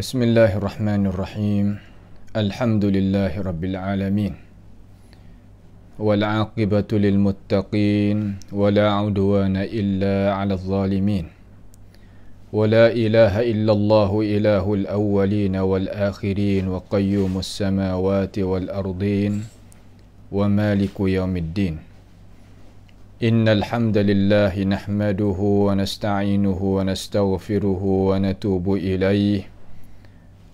بسم الله الرحمن الرحيم الحمد لله رب العالمين والعاقبة للمتقين ولا عدوان إلا على الظالمين ولا إله إلا الله إله الأولين والآخرين وقيوم السماوات والأرضين ومالك يوم الدين إن الحمد لله نحمده ونستعينه ونستغفره ونتوب إليه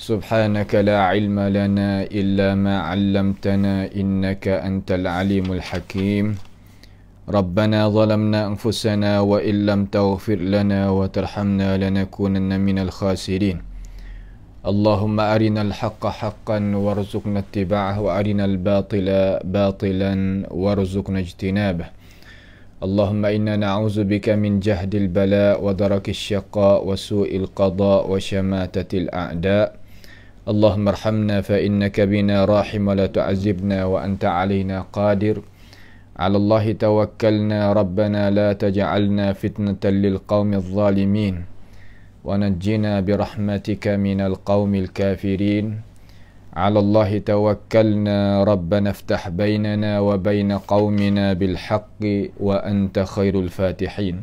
سبحانك لا علم لنا إلا ما علمتنا إنك أنت العليم الحكيم ربنا ظلمنا أنفسنا وإن لم تغفر لنا وترحمنا لنكونن من الخاسرين اللهم أرنا الحق حقا وارزقنا اتباعه وأرنا الباطل باطلا وارزقنا اجتنابه اللهم إنا نعوذ بك من جهد البلاء ودرك الشقاء وسوء القضاء وشماتة الأعداء اللهم ارحمنا فإنك بنا راحم ولا تعذبنا وأنت علينا قادر على الله توكلنا ربنا لا تجعلنا فتنة للقوم الظالمين ونجنا برحمتك من القوم الكافرين على الله توكلنا ربنا افتح بيننا وبين قومنا بالحق وأنت خير الفاتحين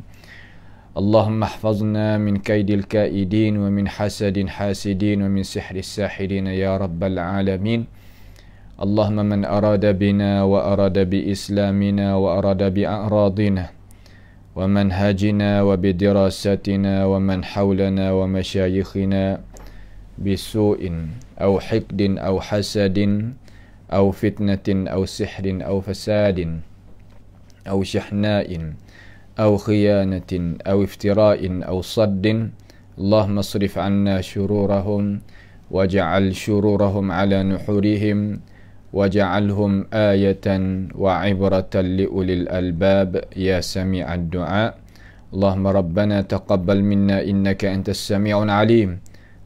اللهم احفظنا من كيد الكائدين ومن حسد حاسدين ومن سحر الساحرين يا رب العالمين اللهم من أراد بنا وأراد بإسلامنا وأراد بأعراضنا ومنهجنا وبدراستنا ومن حولنا ومشايخنا بسوء أو حقد أو حسد أو فتنة أو سحر أو فساد أو شحناء أو خيانة أو افتراء أو صد اللهم اصرف عنا شرورهم واجعل شرورهم على نحورهم واجعلهم آية وعبرة لأولي الألباب يا سميع الدعاء اللهم ربنا تقبل منا إنك أنت السميع العليم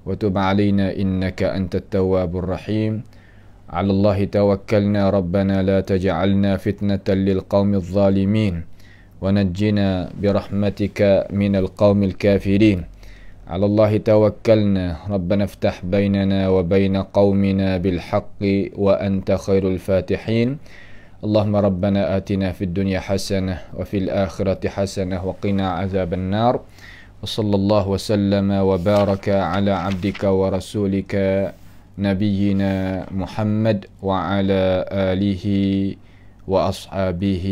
وتب علينا إنك أنت التواب الرحيم على الله توكلنا ربنا لا تجعلنا فتنة للقوم الظالمين ونجنا برحمتك من القوم الكافرين على الله توكلنا ربنا افتح بيننا وبين قومنا بالحق وأنت خير الفاتحين اللهم ربنا آتنا في الدنيا حسنة وفي الآخرة حسنة وقنا عذاب النار وصلى الله وسلم وبارك على عبدك ورسولك نبينا محمد وعلى آله وأصحابه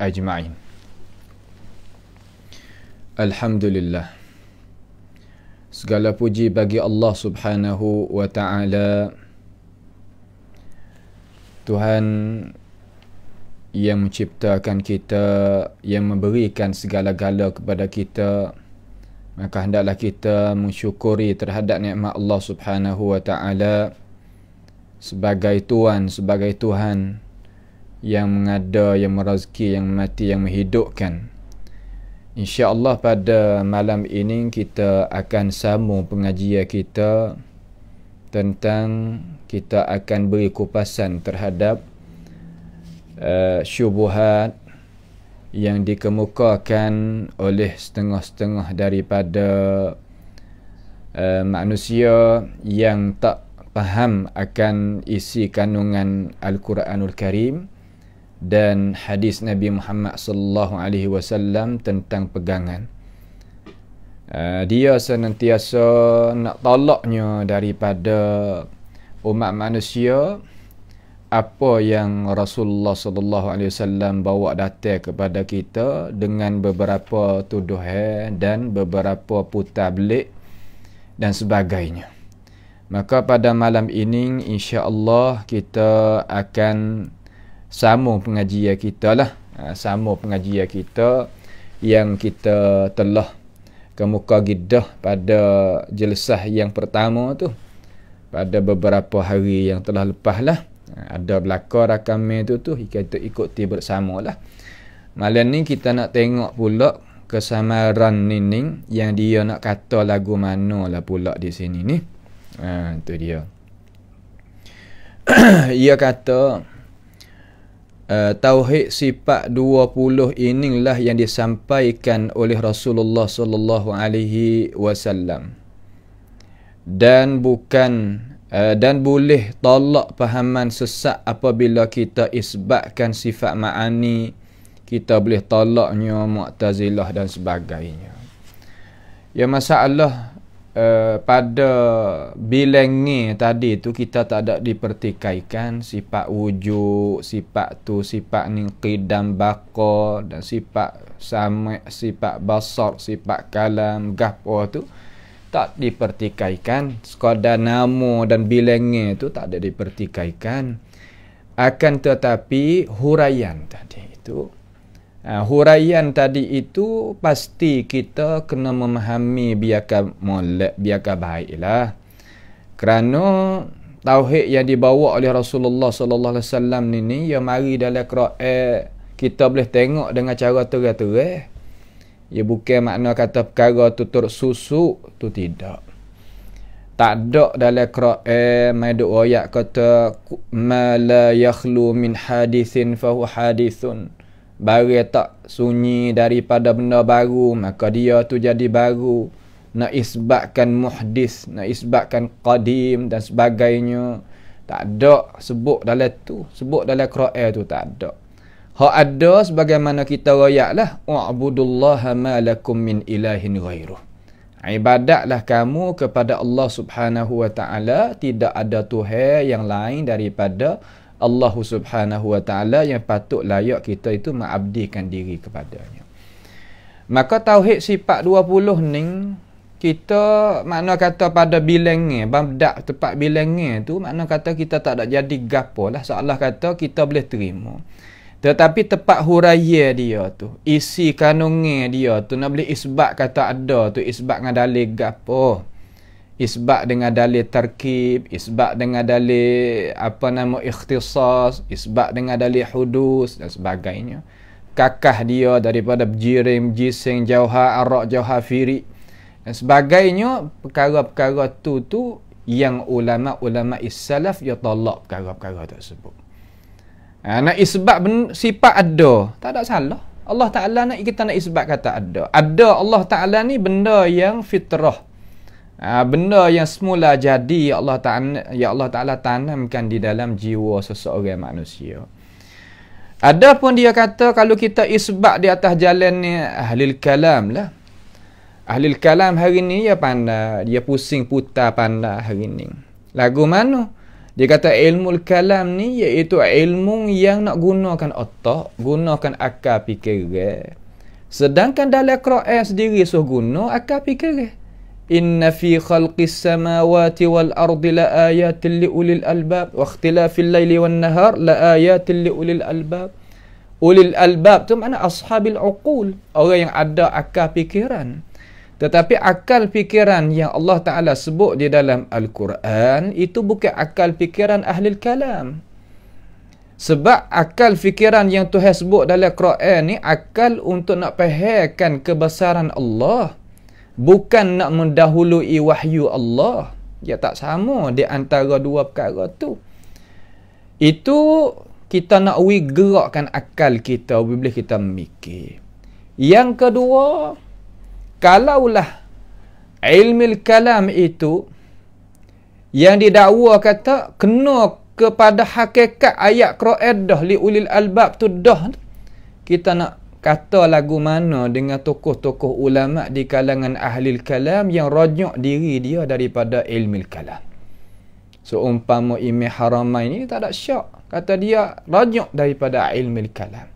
أجمعين Alhamdulillah. Segala puji bagi Allah Subhanahu wa taala. Tuhan yang menciptakan kita, yang memberikan segala-gala kepada kita. Maka hendaklah kita mensyukuri terhadap nikmat Allah Subhanahu wa taala sebagai tuan, sebagai Tuhan yang mengada, yang merazki, yang mati, yang menghidupkan. InsyaAllah pada malam ini kita akan sambung pengajian kita tentang kita akan beri kupasan terhadap uh, syubuhat yang dikemukakan oleh setengah-setengah daripada uh, manusia yang tak faham akan isi kandungan Al-Quranul Karim dan hadis Nabi Muhammad sallallahu alaihi wasallam tentang pegangan. Ah, dia senantiasa nak tolaknya daripada umat manusia apa yang Rasulullah sallallahu alaihi wasallam bawa datang kepada kita dengan beberapa tuduhan dan beberapa putar belik dan sebagainya. Maka pada malam ini insya-Allah kita akan sama pengajian kita lah ha, sama pengajian kita yang kita telah kemuka gidah pada jelesah yang pertama tu pada beberapa hari yang telah lepas lah ha, ada belakang rakam tu tu kita ikuti bersama lah malam ni kita nak tengok pula kesamaran nining yang dia nak kata lagu mana lah pula di sini ni ha, tu dia ia kata Eh, tauhid sifat 20 inilah yang disampaikan oleh Rasulullah sallallahu alaihi wasallam dan bukan eh, dan boleh tolak pahaman sesat apabila kita isbatkan sifat ma'ani kita boleh tolaknya mu'tazilah dan sebagainya ya masalah uh, pada bilengi tadi tu kita tak ada dipertikaikan sifat wujud, sifat tu, sifat ni qidam baqa dan sifat sama sifat basar, sifat kalam, gapo tu tak dipertikaikan. skoda nama dan bilengi tu tak ada dipertikaikan. Akan tetapi huraian tadi itu Uh, huraian tadi itu pasti kita kena memahami biaka molek, biaka baiklah. Kerana tauhid yang dibawa oleh Rasulullah sallallahu alaihi wasallam ni ni ya mari dalam Quran kita boleh tengok dengan cara terang-terang. Ya bukan makna kata perkara tu tur susu tu tidak. Tak ada dalam Quran mai duk kata mala yakhlu min hadisin fa hadisun. Bari tak sunyi daripada benda baru Maka dia tu jadi baru Nak isbatkan muhdis Nak isbatkan qadim dan sebagainya Tak ada sebut dalam tu Sebut dalam Quran tu tak ada Ha ada sebagaimana kita rakyat lah U'budullaha ma min ilahin ghairuh Ibadatlah kamu kepada Allah subhanahu wa ta'ala Tidak ada Tuhan yang lain daripada Allah Subhanahu Wa Taala yang patut layak kita itu mengabdikan diri kepadanya. Maka tauhid sifat 20 ni kita makna kata pada bilangnya bandak tepat bilangnya tu makna kata kita tak ada jadi gapolah. lah seolah kata kita boleh terima tetapi tepat huraya dia tu isi kanungnya dia tu nak boleh isbat kata ada tu isbat dengan dalil gapo isbat dengan dalil tarkib, isbat dengan dalil apa nama ikhtisas, isbat dengan dalil hudus dan sebagainya. Kakah dia daripada jirim, jising, jauha, arak, jauha, firi dan sebagainya perkara-perkara tu tu yang ulama-ulama salaf dia tolak perkara-perkara tersebut. Ha, nak isbat ben- sifat ada, tak ada salah. Allah Ta'ala nak kita nak isbat kata ada. Ada Allah Ta'ala ni benda yang fitrah. Ah, benda yang semula jadi ya Allah Taala ya Allah Taala tanamkan di dalam jiwa seseorang manusia. Adapun dia kata kalau kita isbat di atas jalan ni ahli kalam lah. Ahli kalam hari ni ya pandai, dia pusing putar pandai hari ni. Lagu mana? Dia kata ilmu kalam ni iaitu ilmu yang nak gunakan otak, gunakan akal fikiran. Sedangkan dalam Quran sendiri suruh guna akal fikiran. إن في خلق السماوات والأرض لآيات لأولي الألباب واختلاف الليل والنهار لآيات لأولي الألباب أولي الألباب itu makna ashabil العقول orang yang ada akal fikiran tetapi akal fikiran yang Allah Ta'ala sebut di dalam Al-Quran itu bukan akal fikiran ahli kalam sebab akal fikiran yang Tuhan sebut dalam Quran ni akal untuk nak fahamkan kebesaran Allah bukan nak mendahului wahyu Allah. Ya tak sama di antara dua perkara tu. Itu kita nak we gerakkan akal kita bila kita mikir. Yang kedua, kalaulah ilmu kalam itu yang didakwa kata kena kepada hakikat ayat Quran dah li ulil albab tu dah kita nak kata lagu mana dengan tokoh-tokoh ulama di kalangan ahli kalam yang rajuk diri dia daripada ilmu kalam. So umpama Imam Haramain ni tak ada syak. Kata dia rajuk daripada ilmu kalam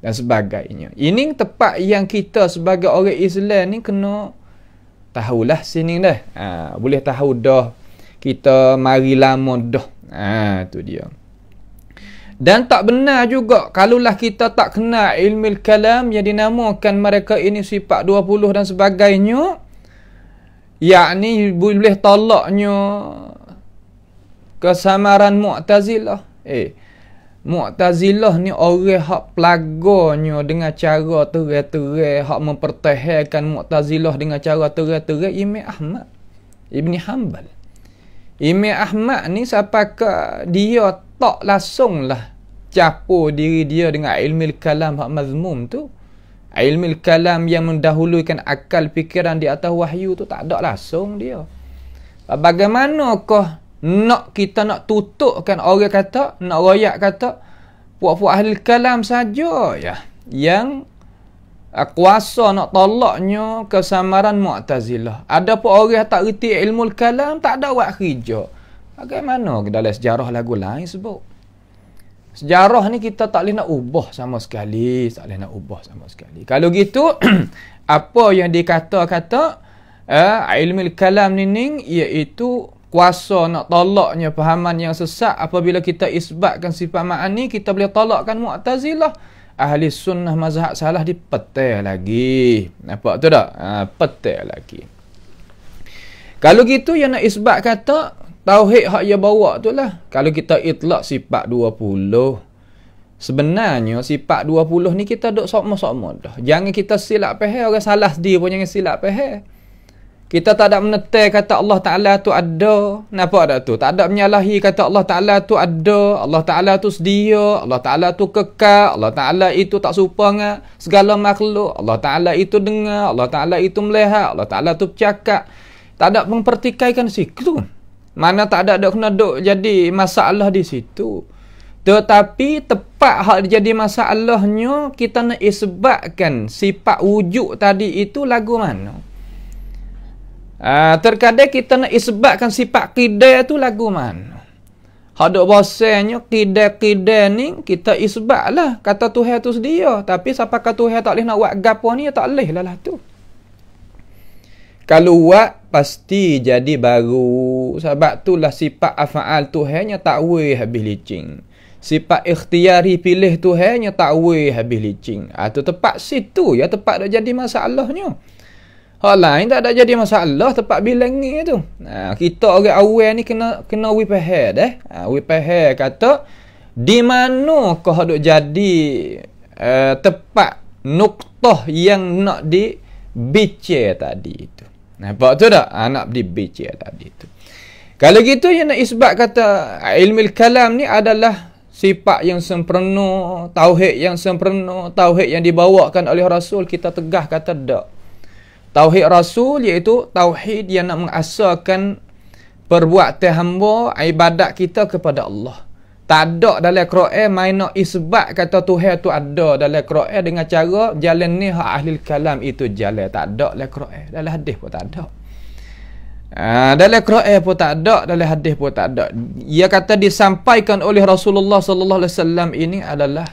dan sebagainya. Ini tepat yang kita sebagai orang Islam ni kena tahulah sini dah. Ha, boleh tahu dah kita mari lama dah. Ha, tu dia. Dan tak benar juga kalaulah kita tak kenal ilmu kalam yang dinamakan mereka ini sifat 20 dan sebagainya. Yakni boleh tolaknya kesamaran Mu'tazilah. Eh, Mu'tazilah ni orang hak pelaganya dengan cara terai-terai hak mempertahankan Mu'tazilah dengan cara terai-terai Imi Ahmad. Ibni Hanbal. Imi Ahmad ni siapakah dia tak langsung lah capur diri dia dengan ilmu kalam hak mazmum tu ilmu kalam yang mendahulukan akal fikiran di atas wahyu tu tak ada langsung dia lah, bagaimana kau nak kita nak tutupkan orang kata nak royak kata puak-puak ahli kalam saja ya yang ah, kuasa nak tolaknya kesamaran mu'tazilah adapun orang tak reti ilmu kalam tak ada wak Bagaimana dalam sejarah lagu lain sebut? Sejarah ni kita tak boleh nak ubah sama sekali. Tak boleh nak ubah sama sekali. Kalau gitu, apa yang dikata-kata eh, ilmu kalam ni ni iaitu kuasa nak tolaknya pahaman yang sesak. apabila kita isbatkan sifat ma'an ni kita boleh tolakkan mu'tazilah ahli sunnah mazhab salah di dipetel lagi nampak tu tak? Ha, ah, petel lagi kalau gitu yang nak isbat kata tauhid hak ia bawa tu lah. Kalau kita itlak sifat 20, sebenarnya sifat 20 ni kita duk sokmo-sokmo dah. Jangan kita silap pehe, orang salah dia pun jangan silap pehe. Kita tak ada menetai kata Allah Ta'ala tu ada. Kenapa ada tu? Tak ada menyalahi kata Allah Ta'ala tu ada. Allah Ta'ala tu sedia. Allah Ta'ala tu kekal. Allah Ta'ala itu tak supa dengan segala makhluk. Allah Ta'ala itu dengar. Allah Ta'ala itu melihat. Allah Ta'ala tu bercakap. Tak ada mempertikaikan situ. Mana tak ada dok kena dok jadi masalah di situ. Tetapi tepat hal jadi masalahnya kita nak isbatkan sifat wujud tadi itu lagu mana. Uh, terkadang kita nak isbatkan sifat qidah tu lagu mana. Hak dok bosenya qidah-qidah ni kita isbatlah kata Tuhan tu sedia tapi siapa kata Tuhan tak leh nak buat gapo ni tak leh lah, lah tu. Kalau buat pasti jadi baru. Sebab itulah sifat afaal tu hanya tak weh habis licin. Sifat ikhtiari pilih tu hanya tak weh habis licin. Atau ah, ha, tepat situ ya tepat dah jadi masalahnya. Hal lain tak ada jadi masalah tepat bilang ni tu. Ha, kita orang awal ni kena kena we pahal eh. Ha, ah, we pahal kata di mana kau hendak jadi uh, eh, tepat noktah yang nak di bicara tadi. Nampak tu tak? Ha, nak dibicik tadi tu. Kalau gitu yang nak isbat kata ilmu kalam ni adalah sifat yang sempurna, tauhid yang sempurna, tauhid yang dibawakan oleh Rasul kita tegah kata tak. Tauhid Rasul iaitu tauhid yang nak mengasakan perbuatan hamba ibadat kita kepada Allah. Tak ada dalam Quran main nak isbat kata Tuhan tu ada dalam Quran dengan cara jalan ni hak ahli kalam itu jalan tak ada dalam Quran. Dalam hadis pun tak ada. Ah dalam Quran pun tak ada, dalam hadis pun tak ada. Ia kata disampaikan oleh Rasulullah sallallahu alaihi wasallam ini adalah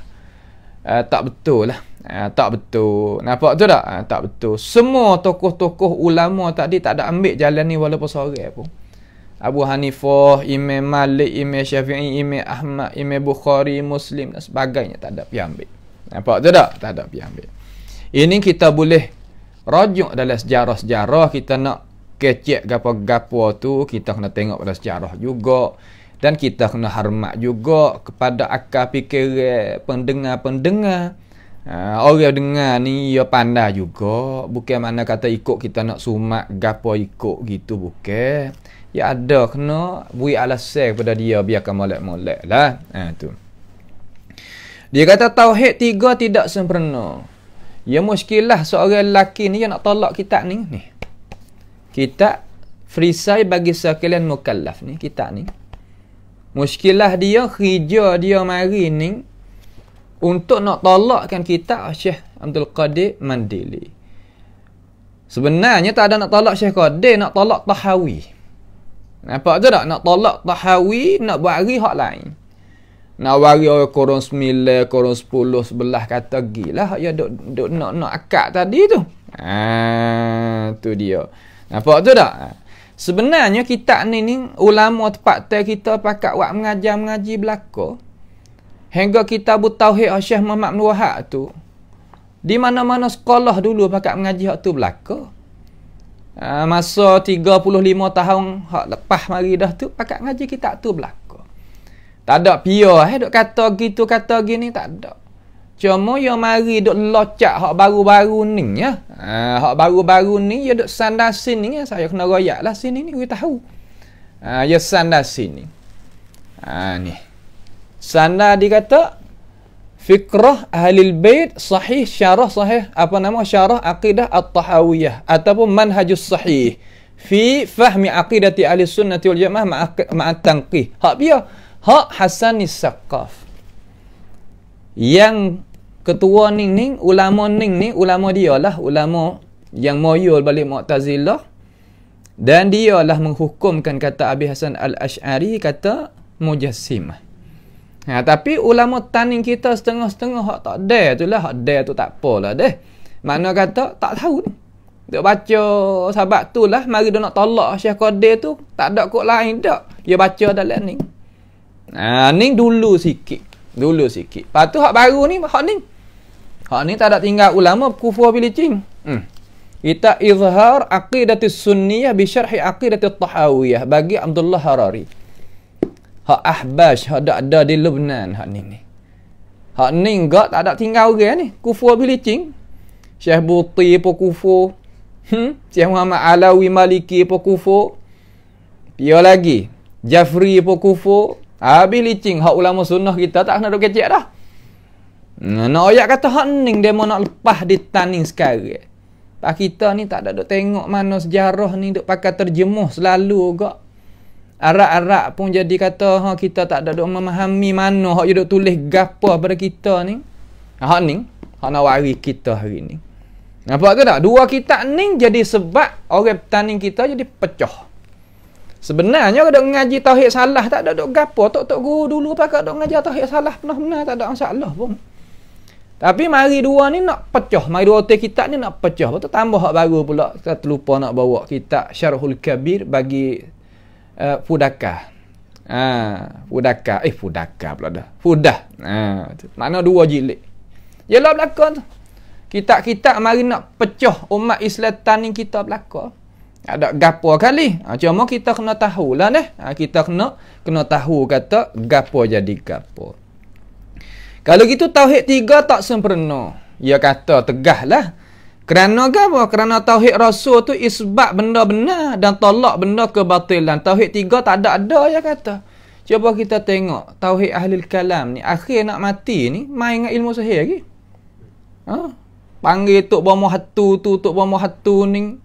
uh, tak betul lah. Uh, tak betul. Nampak tu tak? Uh, tak betul. Semua tokoh-tokoh ulama tadi tak ada ambil jalan ni walaupun seorang pun. Abu Hanifah, Imam Malik, Imam Syafi'i, Imam Ahmad, Imam Bukhari, Muslim dan sebagainya tak ada pergi ambil. Nampak tu tak? Tak ada pergi ambil. Ini kita boleh rajuk dalam sejarah-sejarah kita nak kecek gapo-gapo tu kita kena tengok pada sejarah juga dan kita kena hormat juga kepada akal fikir pendengar-pendengar. Uh, orang dengar ni ia pandai juga bukan mana kata ikut kita nak sumak gapo ikut gitu bukan ya ada kena bui alasan kepada dia biarkan molek-molek lah ha, tu dia kata tauhid tiga tidak sempurna ya muskilah seorang lelaki ni yang nak tolak kita ni ni kita frisai bagi sekalian mukallaf ni kita ni muskilah dia kerja dia mari ni untuk nak tolakkan kita Syekh Abdul Qadir Mandili Sebenarnya tak ada nak tolak Syekh Qadir Nak tolak Tahawi Nampak ke tak? Nak tolak tahawi, nak bagi hak lain. Nak bagi orang korang 9, korun 10, 11 kata gila. Hak yang duk, nak, nak akak tadi tu. Ah, tu dia. Nampak tu tak? Sebenarnya kita ni ni ulama tempat kita pakat buat mengajar mengaji belako. Hingga kita bertauhid oh Syekh Muhammad Nuwahak tu. Di mana-mana sekolah dulu pakat mengaji hak tu belaka. Ah, masa 35 tahun hak lepas mari dah tu pakat ngaji kita tu berlaku. Tak ada pia eh dok kata gitu kata gini tak ada. Cuma yang mari dok locak hak baru-baru ni ya. Ha, hak baru-baru ni ya dok sandar sini ya saya kena royak lah sini ni kita tahu. Ha, ya sandar sini. Ha, ni. Sandar dikata fikrah ahli bait sahih syarah sahih apa nama syarah aqidah at-tahawiyah ataupun manhajus sahih fi fahmi aqidati ahli sunnati wal jamaah ma'a tanqih hak dia hak hasan saqaf yang ketua ning ning ulama ning ni ulama dialah ulama yang moyul balik mu'tazilah dan dialah menghukumkan kata Abi Hasan Al-Ash'ari kata mujassimah Ha, tapi ulama tanin kita setengah-setengah hak tak ada tu lah. Hak ada tu tak apa lah deh. Mana kata tak tahu ni. Dia baca sahabat tu lah. Mari dia nak tolak Syekh Qadir tu. Tak ada kot lain tak. Dia baca dalam ni. Ha, ni dulu sikit. Dulu sikit. Lepas tu hak baru ni. Hak ni. Hak ni tak ada tinggal ulama. Kufur pilih cing. Hmm. Kita izhar aqidatul sunniyah bisyarhi aqidatul tahawiyah. Bagi Abdullah Harari. Hak Ahbas, hak dak ada di Lebanon hak ni ni. Hak ni enggak tak ada tinggal orang ni. Kufur bilicing. Syekh Buti pun kufur. Hmm? Syekh Muhammad Alawi Maliki pun kufur. Pior lagi. Jafri pun kufur. Habis ah, licing. Hak ulama sunnah kita tak kena dok kecek dah. Nah, nak ayat kata hak ni demo nak lepas di taning sekarang. Pak kita ni tak ada dok tengok mana sejarah ni dok pakai terjemuh selalu kok. Arak-arak pun jadi kata ha, kita tak ada duk memahami mana hak duk tulis gapo pada kita ni. Hak ni, hak nak wari kita hari ni. Nampak ke tak? Dua kitab ni jadi sebab orang petani kita jadi pecah. Sebenarnya kalau duk ngaji tauhid salah tak ada dok gapo, tok tok guru dulu pakak dok ngaji tauhid salah pernah benar tak ada masalah pun. Tapi mari dua ni nak pecah. Mari dua otak kitab ni nak pecah. Lepas tambah hak baru pula. Kita terlupa nak bawa kitab Syarhul Kabir bagi uh, Fudaka uh, Fudaka Eh pudaka, ha, eh, pula dah Fudah uh, Mana dua jilid Yelah belakang tu Kitab-kitab mari nak pecah umat Islam tani kita belakang Ada gapo kali ha, Cuma kita kena tahulah ni ha, Kita kena kena tahu kata gapo jadi gapo Kalau gitu tauhid tiga tak sempurna Ya kata tegahlah kerana ke apa? Kerana tauhid rasul tu isbat benda benar dan tolak benda kebatilan. Tauhid tiga tak ada ada ya kata. Cuba kita tengok tauhid ahli kalam ni akhir nak mati ni main dengan ilmu sahih lagi. Ha? Panggil tok bomo hatu tu tok bomo hatu ni.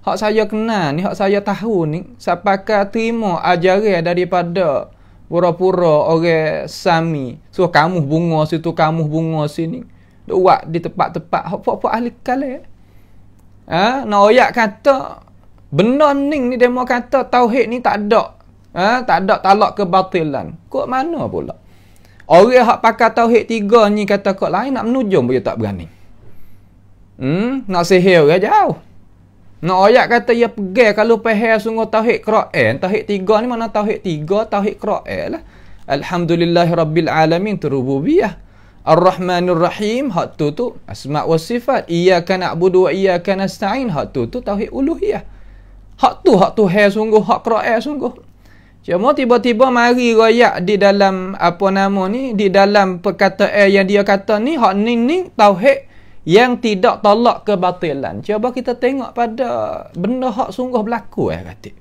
Hak saya kenal ni, hak saya tahu ni, siapa terima ajaran daripada pura-pura orang sami. So kamu bunga situ, kamu bunga sini buat di tempat-tempat hok-hok ahli kalai. Eh. Ha, nak oyak kata benda ni ni demo kata tauhid ni tak ada. Ha, tak ada talak kebatilan. Kok mana pula? Orang hak pakai tauhid tiga ni kata kok lain nak menuju pun tak berani. Hmm, nak sihir ke jauh. Nak oyak kata ya pergi kalau pahal sungguh tauhid Quran, tauhid tiga ni mana tauhid tiga, tauhid Quran lah. Alhamdulillah Rabbil Terububiyah. Ar-Rahmanur Rahim hak tu tu asma wa sifat iyyaka na'budu wa iyyaka nasta'in hak tu tu tauhid uluhiyah hak tu hak tu hai sungguh hak qira'ah sungguh cuma tiba-tiba mari royak di dalam apa nama ni di dalam perkataan yang dia kata ni hak ni ni tauhid yang tidak tolak kebatilan cuba kita tengok pada benda hak sungguh berlaku eh katik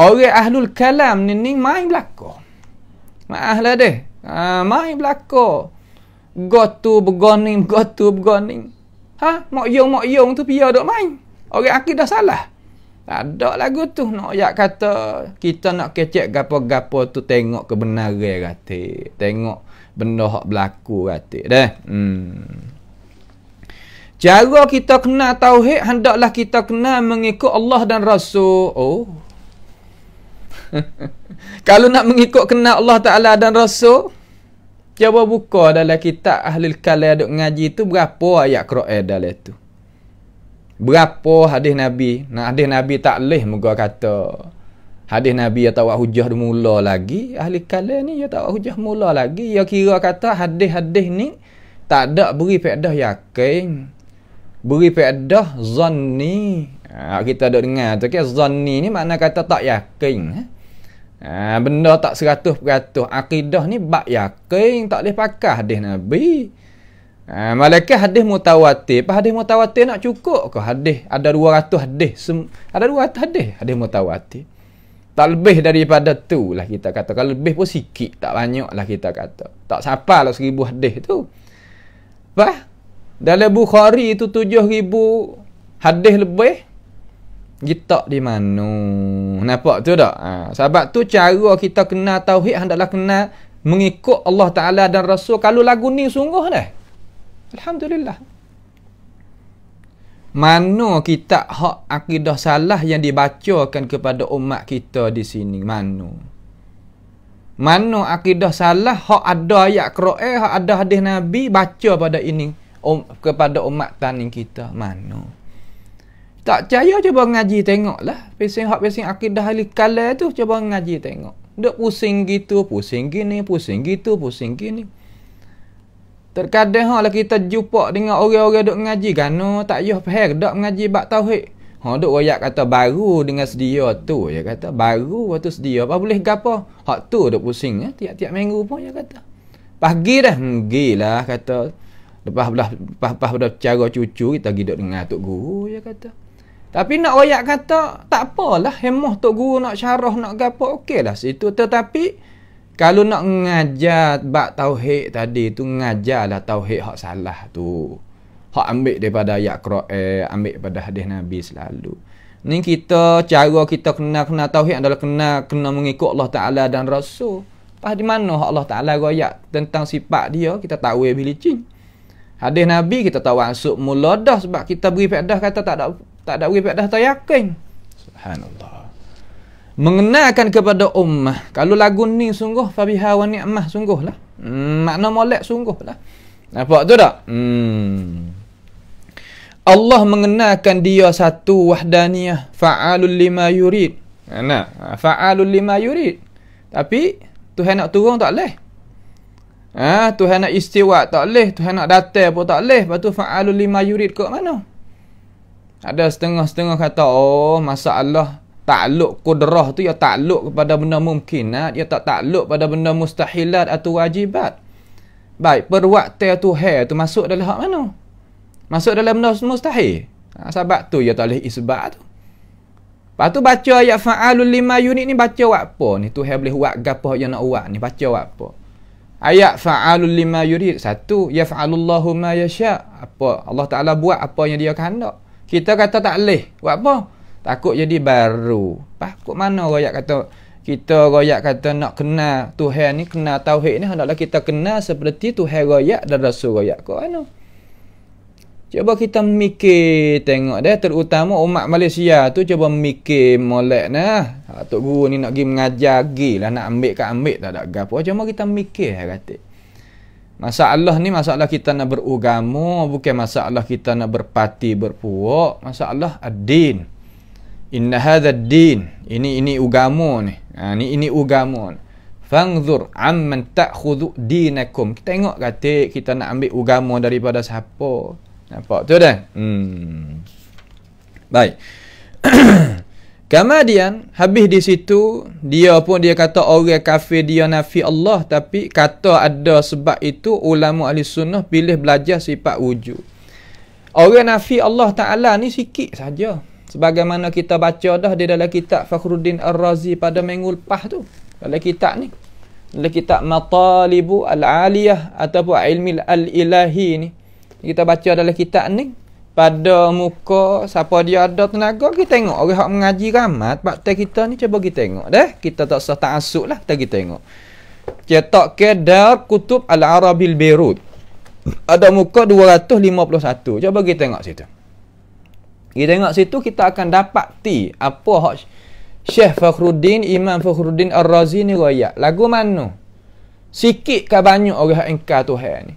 orang ahlul kalam ni ni main berlaku Maaf lah deh. Ha, mai belako. Got tu begoning, got tu begoning. Ha, mok yong mok yong tu pia dok main. Orang dah salah. Tak ada lagu tu nak ya kata kita nak kecek gapo-gapo tu tengok kebenaran kata. Tengok benda hak berlaku kata. Dah. Hmm. Cara kita kena tauhid hendaklah kita kena mengikut Allah dan Rasul. Oh, Kalau nak mengikut kena Allah Ta'ala dan Rasul Cuba buka adalah kita ahli Kalai Aduk Ngaji itu Berapa ayat Quran dalam itu Berapa hadis Nabi nah, Hadis Nabi tak boleh Moga kata Hadis Nabi yang tahu hujah mula lagi Ahli kalai ni yang tahu hujah mula lagi Ya kira kata hadis-hadis ni Tak ada beri pedah yakin Beri pedah zon ni ha, ah, Kita ada dengar tu okay? Zon ni ni makna kata tak yakin eh? Ha, benda tak seratus peratus. Akidah ni bak yakin tak boleh pakai hadis Nabi. Ha, malaikat hadis mutawatir. Apa hadis mutawatir nak cukup ke hadis? Ada dua ratus hadis. ada dua ratus hadis. Hadis mutawatir. Tak lebih daripada tu lah kita kata. Kalau lebih pun sikit. Tak banyak lah kita kata. Tak sapa lah seribu hadis tu. Apa? Dalam Bukhari itu tujuh ribu hadis lebih. Getak di mana? Nampak tu tak? Ha. Sebab tu cara kita kenal tauhid hendaklah kena mengikut Allah Ta'ala dan Rasul. Kalau lagu ni sungguh dah. Alhamdulillah. Mana kita hak akidah salah yang dibacakan kepada umat kita di sini? Mana? Mana akidah salah hak ada ayat Quran, hak ada hadis Nabi baca pada ini um, kepada umat tanding kita? Mana? Tak percaya cuba ngaji tengok lah. Pusing hak pusing akidah ahli kalai tu cuba ngaji tengok. Duk pusing gitu, pusing gini, pusing gitu, pusing gini. Terkadang lah kita jumpa dengan orang-orang duk ngaji kan. No, tak payah faham duk ngaji bak tauhid. Ha duk royak kata baru dengan sedia tu ya kata baru waktu sedia apa boleh gapo? Hak tu duk pusing ya tiap-tiap minggu pun ya kata. Pagi dah gilah kata lepas belah lepas pas cara cucu kita gi duk dengar guru ya kata. Tapi nak rakyat kata, tak apalah, hemoh tok guru nak syarah, nak gapa, okeylah situ. Tetapi, kalau nak ngajar bak tauhid tadi tu, ngajarlah tauhid hak salah tu. Hak ambil daripada ayat Qur'an, ambil daripada hadis Nabi selalu. Ni kita, cara kita kena kena tauhid adalah kena kena mengikut Allah Ta'ala dan Rasul. Pas di mana Allah Ta'ala rakyat tentang sifat dia, kita tahu boleh bilicin. Hadis Nabi kita tahu masuk mula dah sebab kita beri faedah kata tak ada tak ada wibat dah tak Subhanallah. Mengenakan kepada ummah. Kalau lagu ni sungguh, Fabiha wa ni'mah sungguh lah. Hmm, makna molek sungguh lah. Nampak tu tak? Hmm. Allah mengenakan dia satu wahdaniyah. Fa'alul lima yurid. Ha, nak? Ha, fa'alul lima yurid. Tapi, Tuhan nak turun tak boleh. Ha, Tuhan nak istiwa tak boleh. Tuhan nak datar pun tak boleh. Lepas tu, fa'alul lima yurid kot Mana? Ada setengah-setengah kata, oh masalah takluk kudrah tu ya takluk kepada benda mungkinat, ya tak takluk pada benda mustahilat atau wajibat. Baik, perwakti tu hair tu masuk dalam hak mana? Masuk dalam benda mustahil. Ha, sebab tu ya tak boleh isbat tu. Lepas tu baca ayat fa'alul lima unit ni baca apa ni? Tu hair boleh buat gapa yang nak buat ni? Baca apa? Ayat fa'alul lima yurid. Satu, ya fa'alullahu ma yasha. Apa? Allah Ta'ala buat apa yang dia kandak. Kita kata tak leh. Buat apa? Takut jadi baru. Takut mana royak kata kita royak kata nak kenal Tuhan ni, kenal tauhid ni hendaklah kita kenal seperti Tuhan royak dan rasul royak ke mana? Cuba kita mikir tengok dia terutama umat Malaysia tu cuba mikir molek nah. Ha, Tok guru ni nak pergi mengajar gilah nak ambil ke ambil tak ada gapo. Cuma kita mikir kata. Ya, Masalah ni masalah kita nak beragama bukan masalah kita nak berparti berpuak masalah ad-din inna hadha ad-din ini ini agama ni ha, ini ini agama fanzur amman ta'khudhu dinakum kita tengok kata kita nak ambil agama daripada siapa nampak tu dah hmm baik Kemudian habis di situ dia pun dia kata orang kafir dia nafi Allah tapi kata ada sebab itu ulama ahli sunnah pilih belajar sifat wujud. Orang nafi Allah Taala ni sikit saja. Sebagaimana kita baca dah di dalam kitab Fakhruddin Ar-Razi pada minggu lepas tu. Dalam kitab ni. Dalam kitab Matalibu Al-Aliyah ataupun Ilmi Al-Ilahi ni. Kita baca dalam kitab ni pada muka siapa dia ada tenaga kita tengok orang hak mengaji ramat pak kita ni cuba kita tengok deh kita tak usah tak lah kita tengok cetak ke dar kutub al arabil beirut ada muka 251 cuba kita tengok situ kita tengok situ kita akan dapat ti apa hak Syekh Fakhruddin Imam Fakhruddin Ar-Razi ni royak lagu mana? sikit ke banyak orang engkar Tuhan ni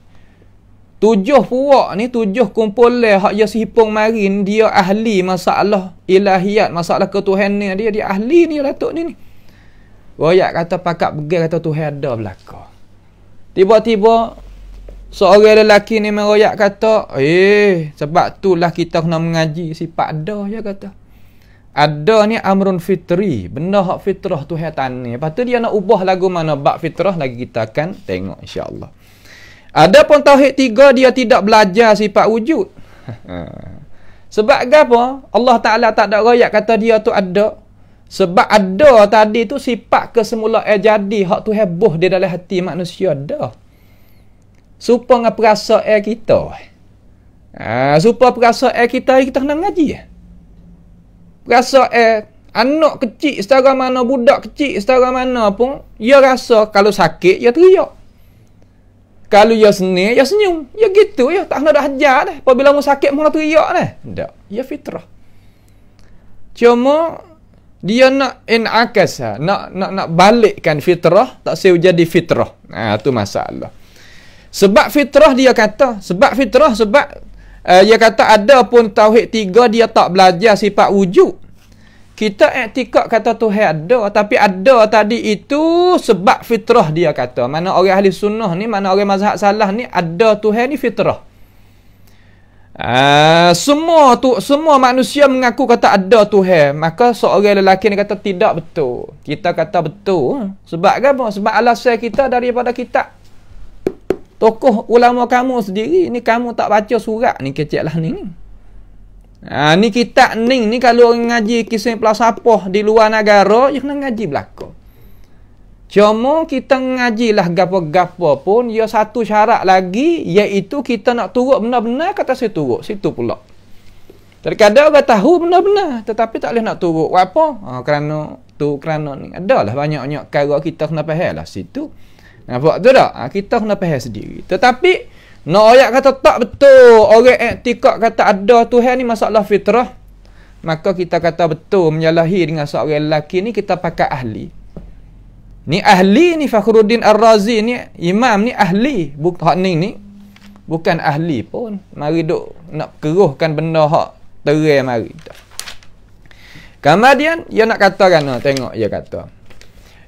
Tujuh puak ni, tujuh kumpulan hak ya sihipung marin, dia ahli masalah ilahiyat, masalah ketuhan ni, dia, dia ahli ni, Datuk ni ni. Royak kata pakat pegang kata Tuhan ada belakang. Tiba-tiba, seorang lelaki ni meroyak kata, eh, sebab tu lah kita kena mengaji sifat ada, dia kata. Ada ni amrun fitri, benda hak fitrah Tuhan ni. Lepas tu dia nak ubah lagu mana bak fitrah lagi kita akan tengok insyaAllah. Adapun tauhid tiga dia tidak belajar sifat wujud. Ha. Sebab apa? Allah Taala tak ada royak kata dia tu ada. Sebab ada tadi tu sifat kesemula eh jadi hak tu heboh dia dalam hati manusia dah. Supa dengan perasa eh kita. Ah, uh, supa perasa eh kita kita kena ngaji. Perasa eh anak kecil setara mana budak kecil setara mana pun dia rasa kalau sakit dia teriak. Kalau ia senih, ia senyum. Ya gitu ya. Tak nak ada hajat dah. Apabila mu sakit, mu nak teriak dah. Tak. Ya fitrah. Cuma, dia nak inakas. Ha. Nak, nak, nak balikkan fitrah. Tak sehingga jadi fitrah. Nah, ha, tu masalah. Sebab fitrah dia kata. Sebab fitrah, sebab uh, dia kata ada pun tauhid tiga dia tak belajar sifat wujud. Kita iktikad kata Tuhan ada tapi ada tadi itu sebab fitrah dia kata. Mana orang ahli sunnah ni, mana orang mazhab salah ni ada Tuhan ni fitrah. Uh, semua tu semua manusia mengaku kata ada Tuhan, maka seorang lelaki ni kata tidak betul. Kita kata betul sebab apa? Sebab alasan kita daripada kita tokoh ulama kamu sendiri ni kamu tak baca surat ni kecil lah ni. Ha, ni kitab ni, ni kalau orang ngaji kisah yang pelasapoh di luar negara, dia ya kena ngaji belaka. Cuma kita ngajilah gapo gapo pun, ia ya satu syarat lagi, iaitu kita nak turut benar-benar kata saya turut. Situ pula. Terkadang orang tahu benar-benar, tetapi tak boleh nak turut. Apa? Ha, kerana tu, kerana ni. Adalah banyak-banyak kara kita kena faham lah situ. Nampak tu tak? Ha, kita kena faham sendiri. Tetapi, nak ayat kata tak betul. Orang etikat kata ada Tuhan ni masalah fitrah. Maka kita kata betul menyalahi dengan seorang lelaki ni kita pakai ahli. Ni ahli ni Fakhruddin Ar-Razi ni imam ni ahli. Bukan hak ni ni. Bukan ahli pun. Mari duk nak keruhkan benda hak terai mari. Kemudian dia nak kata kan tengok dia kata.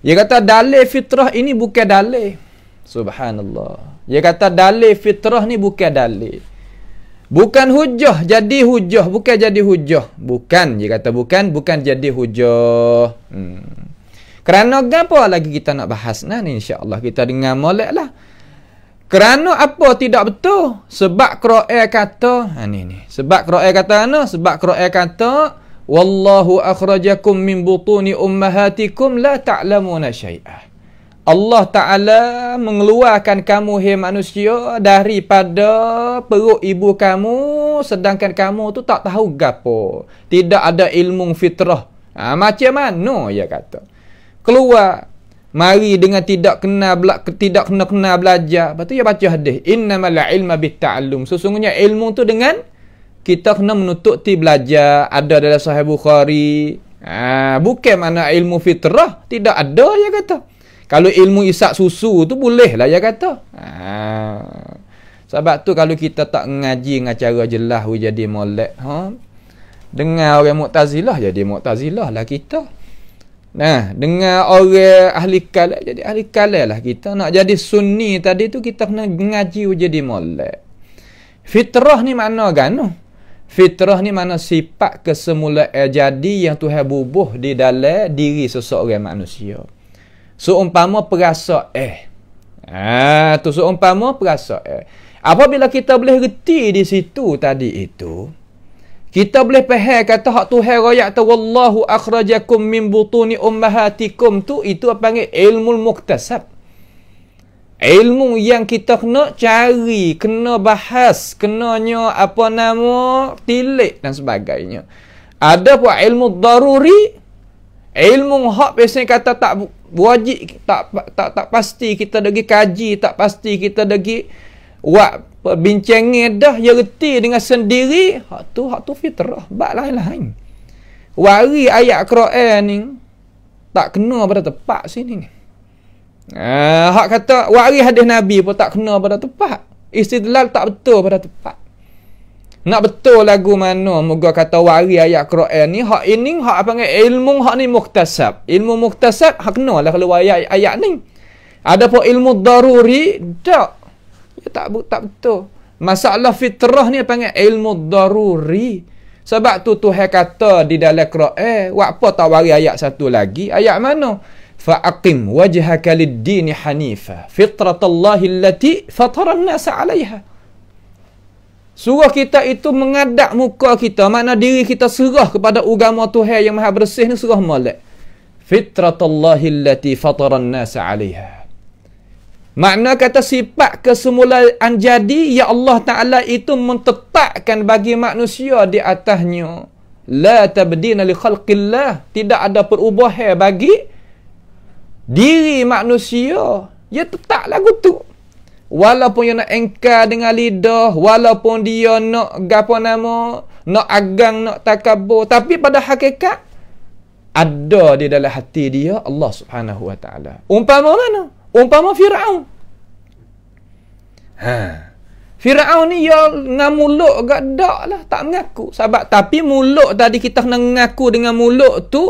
Dia kata dalil fitrah ini bukan dalil. Subhanallah. Dia kata dalil fitrah ni bukan dalil. Bukan hujah jadi hujah, bukan jadi hujah. Bukan, dia kata bukan, bukan jadi hujah. Hmm. Kerana apa lagi kita nak bahas nah ni insya-Allah kita dengar molek lah. Kerana apa tidak betul? Sebab Qur'an kata, ha ni ni. Sebab Qur'an kata ana, sebab Qur'an kata wallahu akhrajakum min butuni ummahatikum la ta'lamuna syai'ah. Allah Ta'ala mengeluarkan kamu, hei manusia, daripada perut ibu kamu sedangkan kamu tu tak tahu gapo. Tidak ada ilmu fitrah. Ha, macam mana? No ia kata. Keluar. Mari dengan tidak kena bela- tidak kena kena belajar. Lepas tu dia baca hadis. Innamal ilma bitta'allum. Sesungguhnya ilmu tu dengan kita kena menutup ti belajar. Ada dalam sahih Bukhari. Ha, bukan mana ilmu fitrah. Tidak ada, dia kata. Kalau ilmu isap susu tu boleh lah ya kata. Ha. Sebab tu kalau kita tak ngaji dengan cara jelas we jadi molek. Ha? Dengar orang mu'tazilah jadi mu'tazilah lah kita. Nah, dengar orang ahli kalal jadi ahli kalal lah kita. Nak jadi sunni tadi tu kita kena ngaji we jadi molek. Fitrah ni mana ganu. Fitrah ni mana sifat kesemula eh, jadi yang Tuhan bubuh di dalam diri seseorang manusia seumpama perasa eh. Ah, tu seumpama perasa eh. Apabila kita boleh reti di situ tadi itu, kita boleh faham kata hak Tuhan raya ta wallahu akhrajakum min butuni ummahatikum tu itu apa panggil ilmu muktasab. Ilmu yang kita kena cari, kena bahas, kenanya apa nama, tilik dan sebagainya. Ada pun ilmu daruri, ilmu hak biasanya kata tak wajib tak tak tak pasti kita pergi kaji tak pasti kita pergi buat bincang dah ya reti dengan sendiri hak tu hak tu fitrah bab lain-lain wari ayat Quran ni tak kena pada tempat sini ni eh, hak kata wari hadis nabi pun tak kena pada tempat istidlal tak betul pada tempat nak betul lagu mana Moga kata wari ayat Quran ni Hak ini hak apa panggil ilmu hak ni muktasab Ilmu muktasab hak kena lah kalau ayat, ayat ni Ada pun ilmu daruri Tak ya, tak, tak betul Masalah fitrah ni apa panggil ilmu daruri Sebab tu Tuhan kata di dalam Quran Wapa tak wari ayat satu lagi Ayat mana Fa'aqim wajhaka lid-dini hanifa Fitratallahi allati fataran nasa alaiha Suruh kita itu mengadak muka kita. Makna diri kita serah kepada agama Tuhan yang maha bersih ni serah malak. Fitratullahi allati fataran nasa alaiha. Makna kata sifat kesemula anjadi, Ya Allah Ta'ala itu mentetakkan bagi manusia di atasnya. La tabdina li khalqillah. Tidak ada perubahan bagi diri manusia. Ya tetap lagu tu. Walaupun dia nak engkar dengan lidah, walaupun dia nak gapo nama, nak agang, nak takabur, tapi pada hakikat ada di dalam hati dia Allah Subhanahu wa taala. Umpama mana? Umpama Firaun. Ha. Firaun ni ya dengan gak dak lah, tak mengaku. Sebab tapi mulut tadi kita kena mengaku dengan mulut tu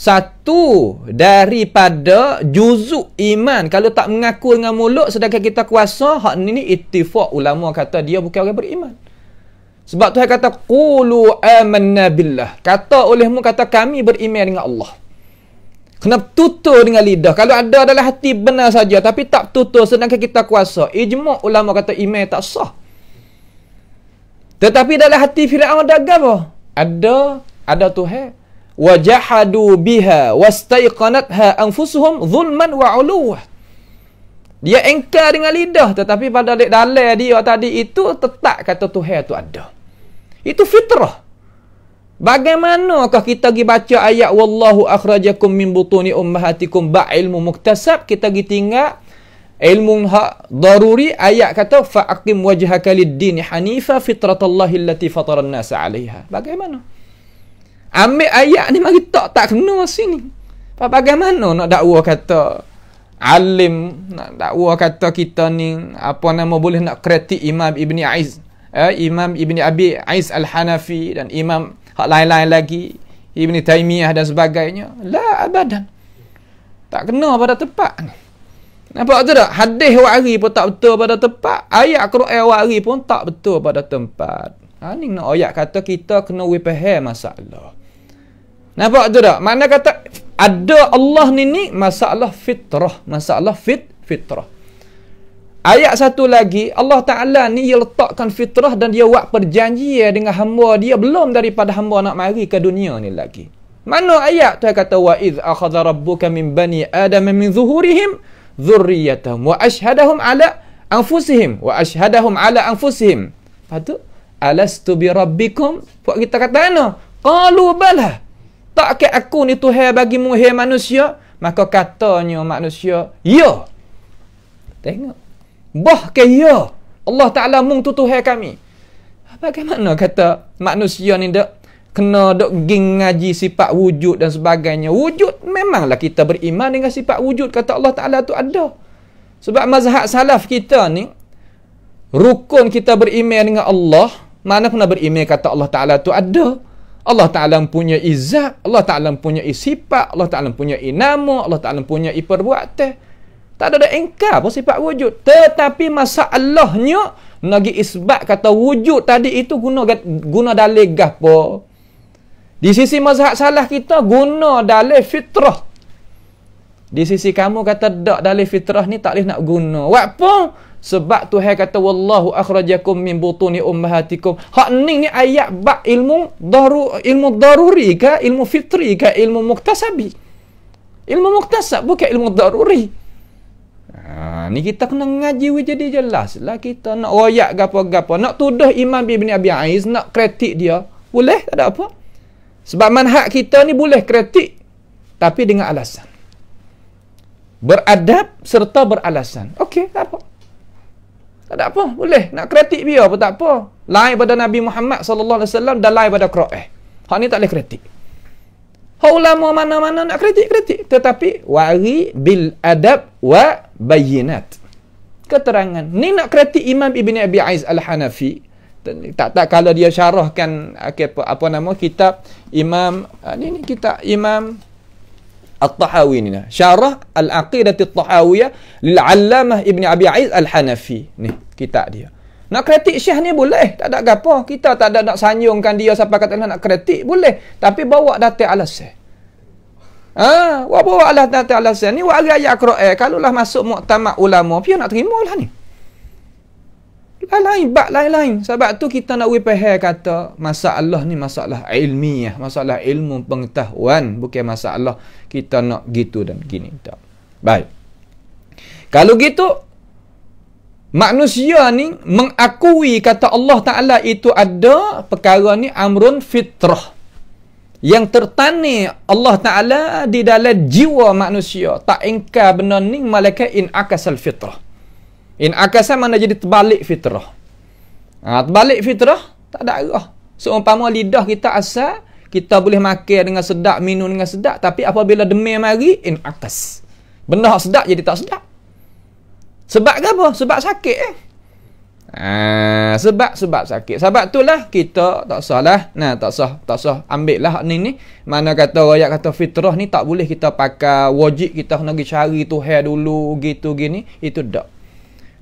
satu daripada juzuk iman kalau tak mengaku dengan mulut sedangkan kita kuasa hak ni ittifaq ulama kata dia bukan orang beriman sebab tu Tuhan kata qulu amanna billah kata olehmu kata kami beriman dengan Allah kena tutur dengan lidah kalau ada adalah hati benar saja tapi tak tutur sedangkan kita kuasa ijma ulama kata iman tak sah tetapi dalam hati Firaun ada apa ada ada Tuhan wajahadu biha wastaiqanatha anfusuhum zulman wa uluh dia engkar dengan lidah tetapi pada dalam dia tadi itu tetap kata Tuhan itu ada itu fitrah Bagaimanakah kita pergi baca ayat Wallahu akhrajakum min butuni ummahatikum ba'ilmu muktasab Kita pergi tinggal ilmu hak daruri ayat kata fa aqim wajhaka lid-din hanifa fitratallahi allati fatarannasa 'alayha bagaimana Ambil ayat ni mari tak tak kena sini. Bagaimana nak dakwa kata alim nak dakwa kata kita ni apa nama boleh nak kritik Imam Ibni Aiz eh, Imam Ibni Abi Aiz Al-Hanafi dan Imam hak lain-lain lagi Ibni Taimiyah dan sebagainya la abadan tak kena pada tempat ni nampak tu tak hadis wari pun tak betul pada tempat ayat Quran wari pun tak betul pada tempat ha, ni nak ayat kata kita kena wipahir masalah Nampak tu tak? Mana kata ada Allah ni ni masalah fitrah, masalah fit fitrah. Ayat satu lagi, Allah Ta'ala ni dia letakkan fitrah dan dia buat perjanjian dengan hamba dia belum daripada hamba nak mari ke dunia ni lagi. Mana ayat tu yang kata wa iz akhadha rabbuka min bani adam min zuhurihim dhurriyyatahum wa ashhadahum ala anfusihim wa ashhadahum ala anfusihim. Patu alastu bi rabbikum? Buat kita kata mana? Qalu bala tak ke aku ni Tuhan bagi mu hai manusia maka katanya manusia ya tengok bah ke ya Allah Taala mung tu Tuhan kami bagaimana kata manusia ni dak kena dok ging ngaji sifat wujud dan sebagainya wujud memanglah kita beriman dengan sifat wujud kata Allah Taala tu ada sebab mazhab salaf kita ni rukun kita beriman dengan Allah mana pernah beriman kata Allah Taala tu ada Allah Ta'ala punya izah, Allah Ta'ala punya isipak, Allah Ta'ala punya inamu, Allah Ta'ala punya perbuatan. Tak ada dah engkar pun sifat wujud. Tetapi masalahnya, nagi isbat kata wujud tadi itu guna guna dalil gapo. Di sisi mazhab salah kita guna dalil fitrah. Di sisi kamu kata dak dalil fitrah ni tak boleh nak guna. Wak pun sebab tu hai kata wallahu akhrajakum min butuni ummahatikum hak ning ni ayat bab ilmu daru ilmu daruri ke ilmu fitri ke ilmu muktasabi ilmu muktasab bukan ilmu daruri ha, ni kita kena ngaji jadi jelas lah kita nak royak gapo-gapo nak tuduh imam bin abi aiz nak kritik dia boleh tak ada apa sebab manhaj kita ni boleh kritik tapi dengan alasan beradab serta beralasan okey tak apa tak ada apa, boleh. Nak kritik dia, pun tak apa. Lain pada Nabi Muhammad sallallahu alaihi wasallam dan lain pada Quran. Eh, hak ni tak boleh kritik. Hak ulama mana-mana nak kritik-kritik, tetapi wari bil adab wa bayyinat. Keterangan. Ni nak kritik Imam Ibn Abi Aiz Al-Hanafi. Tak tak kalau dia syarahkan apa, apa nama kitab Imam ah, ni ni kitab Imam Al-Tahawwinya, lah. syarah الطحاوي شارح العقيدة الطحاوية للعلامة Abi أبي al-Hanafi, نه kitab dia Nak kritik Syekh ni boleh. Tak ada apa. Kita tak ada nak sanjungkan dia siapa kata nak kritik. Boleh. Tapi bawa datik alasnya. Ha, wa bawa alas datik alasnya. Ni wa ayat al eh, Kalau lah masuk muktamad ulama. Pihak nak terima lah ni lain-lain, bab lain-lain. Sebab tu kita nak wipahir kata masalah ni masalah ilmiah, masalah ilmu pengetahuan, bukan masalah kita nak gitu dan gini. Tak. Baik. Kalau gitu, manusia ni mengakui kata Allah Ta'ala itu ada perkara ni amrun fitrah. Yang tertani Allah Ta'ala di dalam jiwa manusia. Tak ingkar benar ni malaikat in akasal fitrah. In akasan mana jadi terbalik fitrah. Ha, terbalik fitrah, tak ada arah. So so, lidah kita asal, kita boleh makan dengan sedap, minum dengan sedap. Tapi apabila demi mari, in akas. Benda yang sedap jadi tak sedap. Sebab ke apa? Sebab sakit eh. Ha, sebab sebab sakit. Sebab tu lah kita tak salah. Nah, tak sah, tak sah. Ambil lah ni ni. Mana kata rakyat kata fitrah ni tak boleh kita pakai wajib kita nak pergi cari tu hair dulu gitu gini. Itu tak.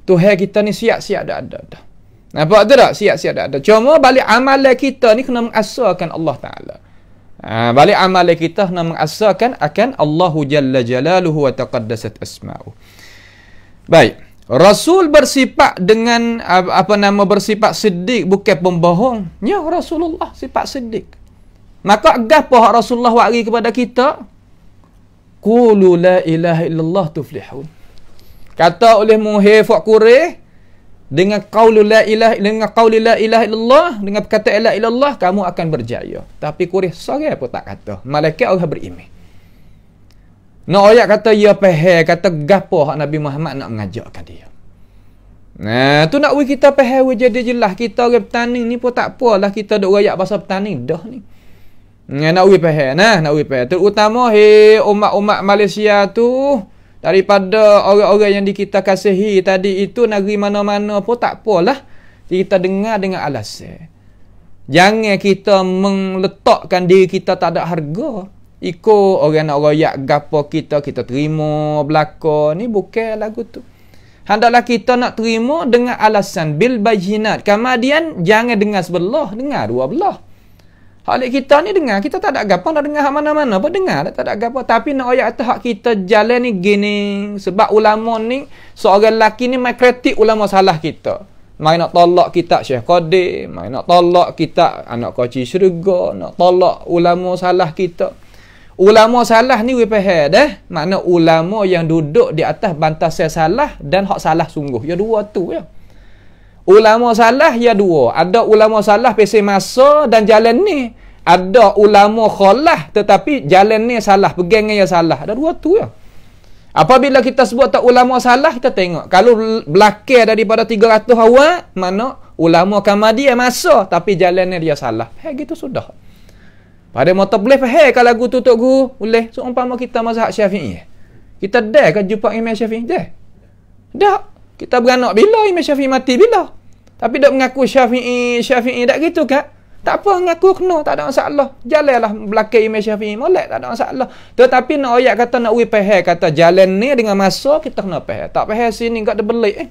Tuhan kita ni siap-siap dah ada dah. Nampak tak tak? Siap-siap ada ada. Cuma balik amalan kita ni kena mengasahkan Allah Ta'ala. Ha, balik amalan kita kena mengasahkan akan Allahu Jalla Jalaluhu wa taqaddasat asma'u. Baik. Rasul bersifat dengan apa nama bersifat sedik bukan pembohong. Ya Rasulullah sifat sedik. Maka agak apa Rasulullah wakil kepada kita? Qulu la ilaha illallah tuflihun. Kata oleh Muhyiddin Fakhruddin dengan qaulul la ilah dengan qaulul la ilah illallah dengan kata la ilallah kamu akan berjaya. Tapi Quraisy sorang pun tak kata. Malaikat orang beriman. Nak ayat kata ya pehe kata gapo hak Nabi Muhammad nak mengajakkan dia. Nah, tu nak we kita pehe we jadi jelas kita orang petani ni pun tak apalah kita duk rayak bahasa petani dah ni. Nah, nak we pehe nah, nak we pehe. Terutama he umat-umat Malaysia tu daripada orang-orang yang kita kasihi tadi itu negeri mana-mana pun tak apalah kita dengar dengan alasan jangan kita meletakkan diri kita tak ada harga Iko orang orang yak gapo kita kita terima belaka ni bukan lagu tu hendaklah kita nak terima dengan alasan bil bajinat. kemudian jangan dengar sebelah dengar dua belah Hak kita ni dengar, kita tak ada gapo nak dengar mana-mana pun dengar, tak ada gapo. Tapi nak ayat atas hak kita jalan ni gini sebab ulama ni seorang lelaki ni mai kritik ulama salah kita. Mai nak tolak kita Syekh Qadir, mai nak tolak kita anak kaci syurga, nak tolak ulama salah kita. Ulama salah ni we faham dah. Makna ulama yang duduk di atas bantah saya salah dan hak salah sungguh. Ya dua tu ya. Ulama salah ya dua. Ada ulama salah pesen masa dan jalan ni ada ulama khalah tetapi jalan ni salah pegangan yang salah ada dua tu ya apabila kita sebut tak ulama salah kita tengok kalau belakang daripada 300 awal mana ulama kamadi yang masa tapi jalan dia salah eh gitu sudah pada mata boleh faham kalau lagu tutup tok guru boleh so umpama kita mazhab syafi'i kita dah ke jumpa imam syafi'i dah dah kita beranak bila imam syafi'i mati bila tapi dok mengaku syafi'i syafi'i dak gitu kak tak apa, ngaku kena, tak ada masalah. Jalanlah belakang Imam Syafi'i, molek, tak ada masalah. Tetapi nak ayat kata, nak ui pehe, kata jalan ni dengan masa, kita kena pehe. Tak pehe sini, kat terbelik. Eh.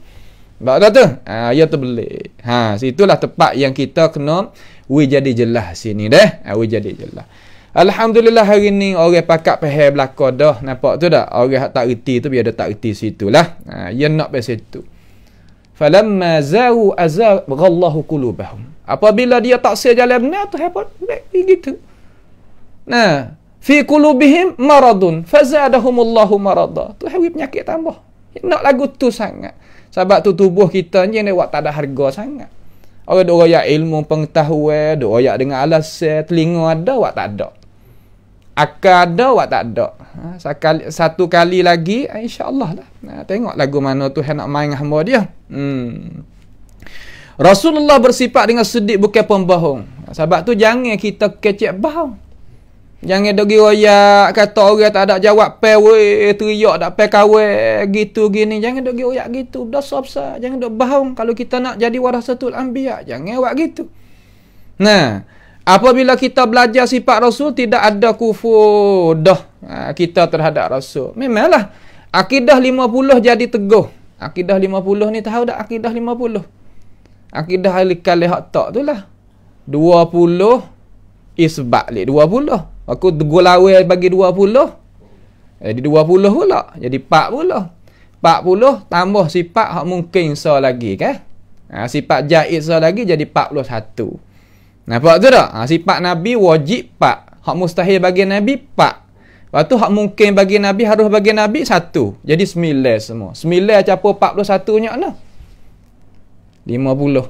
Bapak kata, ha, ya terbelik. Ha, situlah tempat yang kita kena ui jadi jelas sini deh. Ha, ui jadi jelas. Alhamdulillah hari ni orang pakat pehe belaka dah. Nampak tu tak? Orang tak reti tu, biar dia tak reti Situlah lah. Ha, ya nak pehe situ. Falamma zau azar, ghallahu kulubahum. Apabila dia tak sia jalan dunia, tu hebat. Begitu. Nah, fi kulubihim maradun fazadahumullahu marada. Tu hewi penyakit tambah. Nak lagu tu sangat. Sebab tu tubuh kita ni ni tak ada harga sangat. Orang orang yang ilmu pengetahuan, orang orang dengan alas telinga ada wak tak ada. Akal ada wak tak ada. Ha, satu kali lagi ah, insya-Allah lah. Nah, tengok lagu mana tu nak main dengan hamba dia. Hmm. Rasulullah bersifat dengan sedik bukan pembohong. Sebab tu jangan kita kecek bau, Jangan dogi royak kata orang tak ada jawab pe weh teriak tak pe kawe gitu gini jangan dogi royak gitu dosa besar jangan dok bohong kalau kita nak jadi warasatul anbiya jangan buat gitu. Nah, apabila kita belajar sifat rasul tidak ada kufur dah ha, kita terhadap rasul. Memanglah akidah 50 jadi teguh. Akidah 50 ni tahu tak akidah 50? Akidah ahli kalih hak tak tu lah. Dua puluh isbat li dua puluh. Aku tegul awal bagi dua puluh. Jadi eh, dua puluh pula. Jadi empat puluh. Empat puluh tambah sifat hak mungkin so lagi kan. Ha, sifat jahit so lagi jadi empat puluh satu. Nampak tu tak? Ha, sifat Nabi wajib empat. Hak mustahil bagi Nabi empat. Lepas tu hak mungkin bagi Nabi harus bagi Nabi satu. Jadi sembilan semua. Sembilan capa empat puluh satu ni. Nah lima puluh.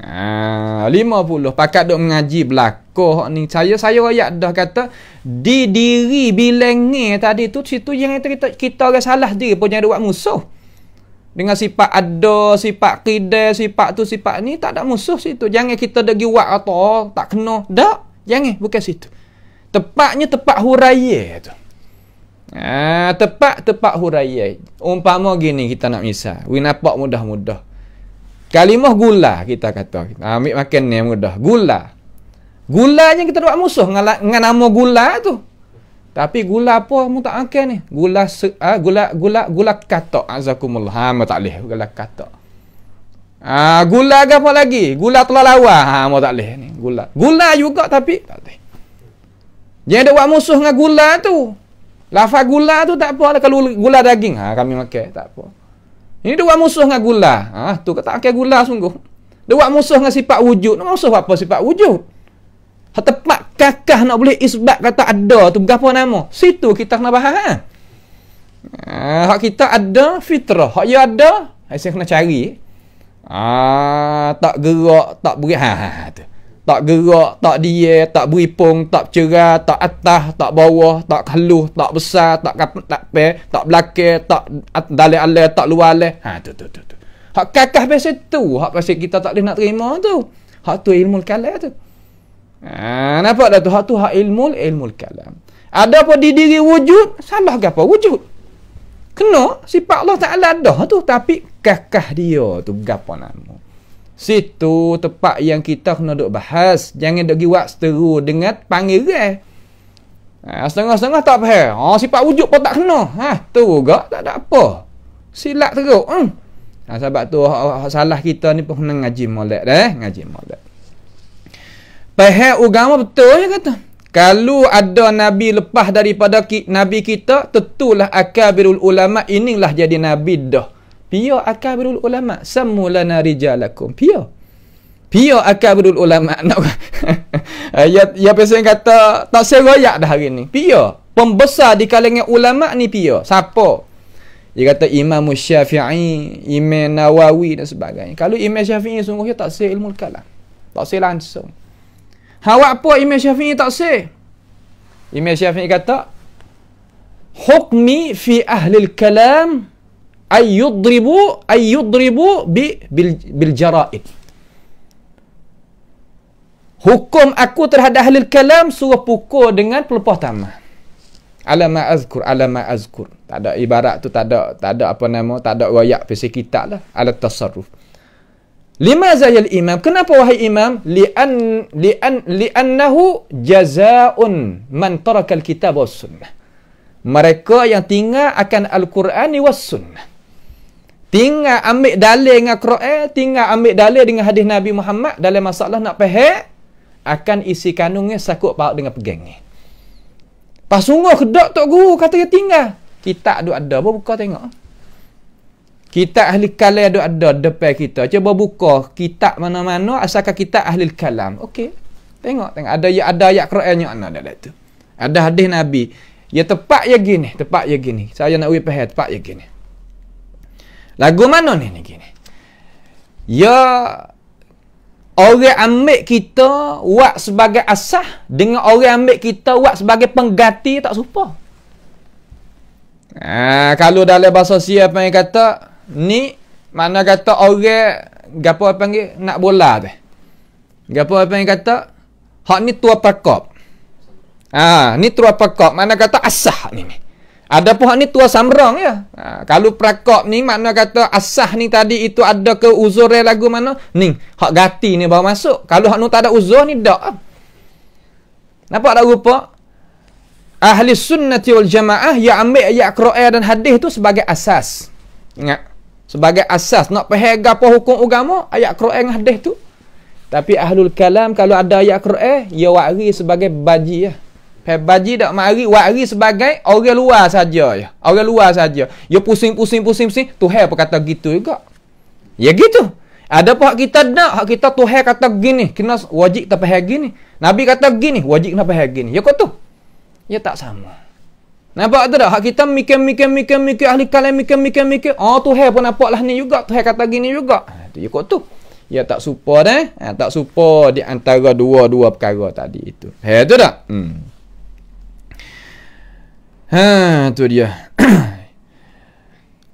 Ha, lima puluh. Pakat duk mengaji belako ni. Saya saya ayat dah kata di diri bilenge tadi tu situ yang kita kita, kita orang salah diri punya dua musuh. Dengan sifat ada, sifat qida, sifat tu, sifat ni tak ada musuh situ. Jangan kita dah gi wak atau tak kena. Dak. Jangan bukan situ. Tepatnya tepat huraya tu. Ha, tepat tepat huraya. Umpama gini kita nak misal. We nampak mudah-mudah. Kalimah gula kita kata. Ah, ambil makan ni mudah. Gula. Gula je kita buat musuh dengan nama gula tu. Tapi gula apa mu tak makan ni? Gula se, ah, gula gula gula katak azakumullah. Ha mu tak leh gula katak. Ah gula ke apa lagi? Gula telah lawa. Ha ah, mu tak leh ni gula. Gula juga tapi tak leh. Jangan ada buat musuh dengan gula tu. Lafaz gula tu tak apa kalau gula daging. Ha kami makan tak apa. Ini dia buat musuh dengan gula. ha, tu kata akan gula sungguh. Dia buat musuh dengan sifat wujud. Nak musuh apa sifat wujud? Hak tepat kakah nak boleh isbat kata ada tu berapa nama? Situ kita kena bahas ha? Ah, hak kita ada fitrah. Hak dia ya ada, ha, saya kena cari. Ah, tak gerak, tak berat. Ha, ha, tu tak gerak, tak dia, tak beripung, tak cerah, tak atas, tak bawah, tak keluh, tak besar, tak kap tak pe, tak belake, tak dalek ale, tak luar ale. Ha tu tu tu tu. Hak kakah biasa tu, hak pasal kita tak boleh nak terima tu. Hak tu ilmu kalam tu. Ha nampak dah tu, hak tu hak ilmu ilmu kalam. Ada apa di diri wujud? Salah ke apa wujud? Kena sifat Allah Taala dah tu, tapi kakah dia tu gapo nama. Situ tempat yang kita kena duk bahas. Jangan duk giwak seteru dengan panggil eh. Ha, setengah-setengah tak apa. Ha, oh, sifat wujud pun tak kena. Ha, tu juga tak ada apa. Silap teruk. Hmm. Ha, sebab tu salah kita ni pun kena ngaji molek dah. Eh? Ngaji molek. Pahal agama betul je kata. Kalau ada Nabi lepas daripada ki, Nabi kita, tentulah akabirul ulama inilah jadi Nabi dah. Pio Pia berul ulama Semulana rijalakum Pio Pia berul ulama Ayat, eh, Ya, ya pesan kata Tak serayak dah hari ni Pio Pembesar di kalangan ulama ni Pio. Siapa Dia kata Imam Syafi'i Imam Nawawi dan sebagainya Kalau Imam Syafi'i sungguhnya tak ser ilmu kalam Tak ser langsung Hawa apa Imam Syafi'i tak ser Imam Syafi'i kata Hukmi fi ahli kalam Ayudribu, ayudribu, ay bi bil, bil jara'id hukum aku terhadap ahli kalam suruh pukul dengan pelepah tamah alama azkur alama azkur tak ada ibarat tu tak ada tak ada apa nama tak ada wayak fisik kita lah alat tasarruf lima zayal imam kenapa wahai imam li'an li'an li'annahu jaza'un man taraka al-kitab was sunnah mereka yang tinggal akan al-Quran ni was sunnah Tinggal ambil dalil dengan Quran, tinggal ambil dalil dengan hadis Nabi Muhammad dalam masalah nak pehek akan isi kanungnya sakut paut dengan pegang ni. Pas sungguh kedok tok guru kata dia tinggal. kita duk ada, apa buka tengok. kita ahli kalam duk ada depan kita. Cuba buka kitab mana-mana asalkan kita ahli kalam. Okey. Tengok, tengok ada ya ada ayat Quran yang ana dekat tu. Ada hadis Nabi. Ya tepat ya gini, tepat ya gini. Saya nak wei pehat tepat ya gini. Lagu mana ni ni ni? Ya orang ambil kita buat sebagai asah dengan orang ambil kita buat sebagai pengganti tak serupa. ha, kalau dalam bahasa sia apa kata ni mana kata orang gapo apa panggil nak bola tu. Gapo apa yang kata hak ni tua pakop. Ah ha, ni tua pakop mana kata asah ni ni. Ada pun ni tua samrong ya. Ha, kalau prakop ni makna kata asah ni tadi itu ada ke uzur lagu mana? Ni, hak gati ni bawa masuk. Kalau hak nu tak ada uzur ni dak. Nampak tak rupa? Ahli sunnati wal jamaah ya ambil ayat Qur'an dan hadis tu sebagai asas. Ingat? Sebagai asas. Nak pahaya apa hukum agama, ayat Qur'an dan hadis tu. Tapi ahlul kalam kalau ada ayat Qur'an, ia wakri sebagai baji ya. Pebaji dak mari wari sebagai orang luar saja ya. Orang luar saja. yo pusing-pusing pusing-pusing Tuhan apa kata gitu juga. Ya gitu. Ada pun kita nak, hak kita tu kata gini, kena wajib tapi hak gini. Nabi kata gini, wajib kenapa hak gini. Ya kok tu? Ya tak sama. Nampak tu dak? Hak kita mikir-mikir-mikir-mikir ahli kalam mikir-mikir-mikir. Oh tu hak pun lah ni juga, tu kata gini juga. Ha tu ya kok tu. Ya tak supa dah. Eh? Ha, tak supa di antara dua-dua perkara tadi itu. Hai tu dak? Hmm. Ha, tu dia.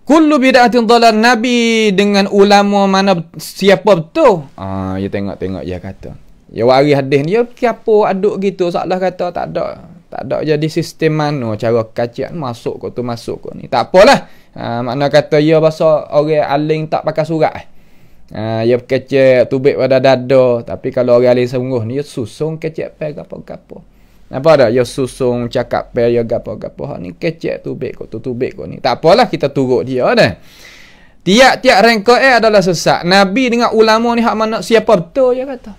Kullu bid'atin dalal nabi dengan ulama mana siapa betul? Ah, ya tengok-tengok dia ya kata. Ya wari hadis ni ya siapa aduk gitu salah kata tak ada. Tak ada jadi sistem mana cara kacian masuk kot tu masuk kot ni. Tak apalah. Ha, makna kata ya bahasa orang aling tak pakai surat. Ah, ha, ya kecek tubik pada dada tapi kalau orang aling sungguh ni ya susung kecek pegapo-gapo. Nampak tak? Dia susung, cakap pair, dia gapo-gapo. Ha, ni kecek tu, baik kot tu, tu baik kot ni. Tak apalah kita turut dia dah. Tiap-tiap rangka eh adalah sesat. Nabi dengan ulama ni hak mana siapa betul dia kata.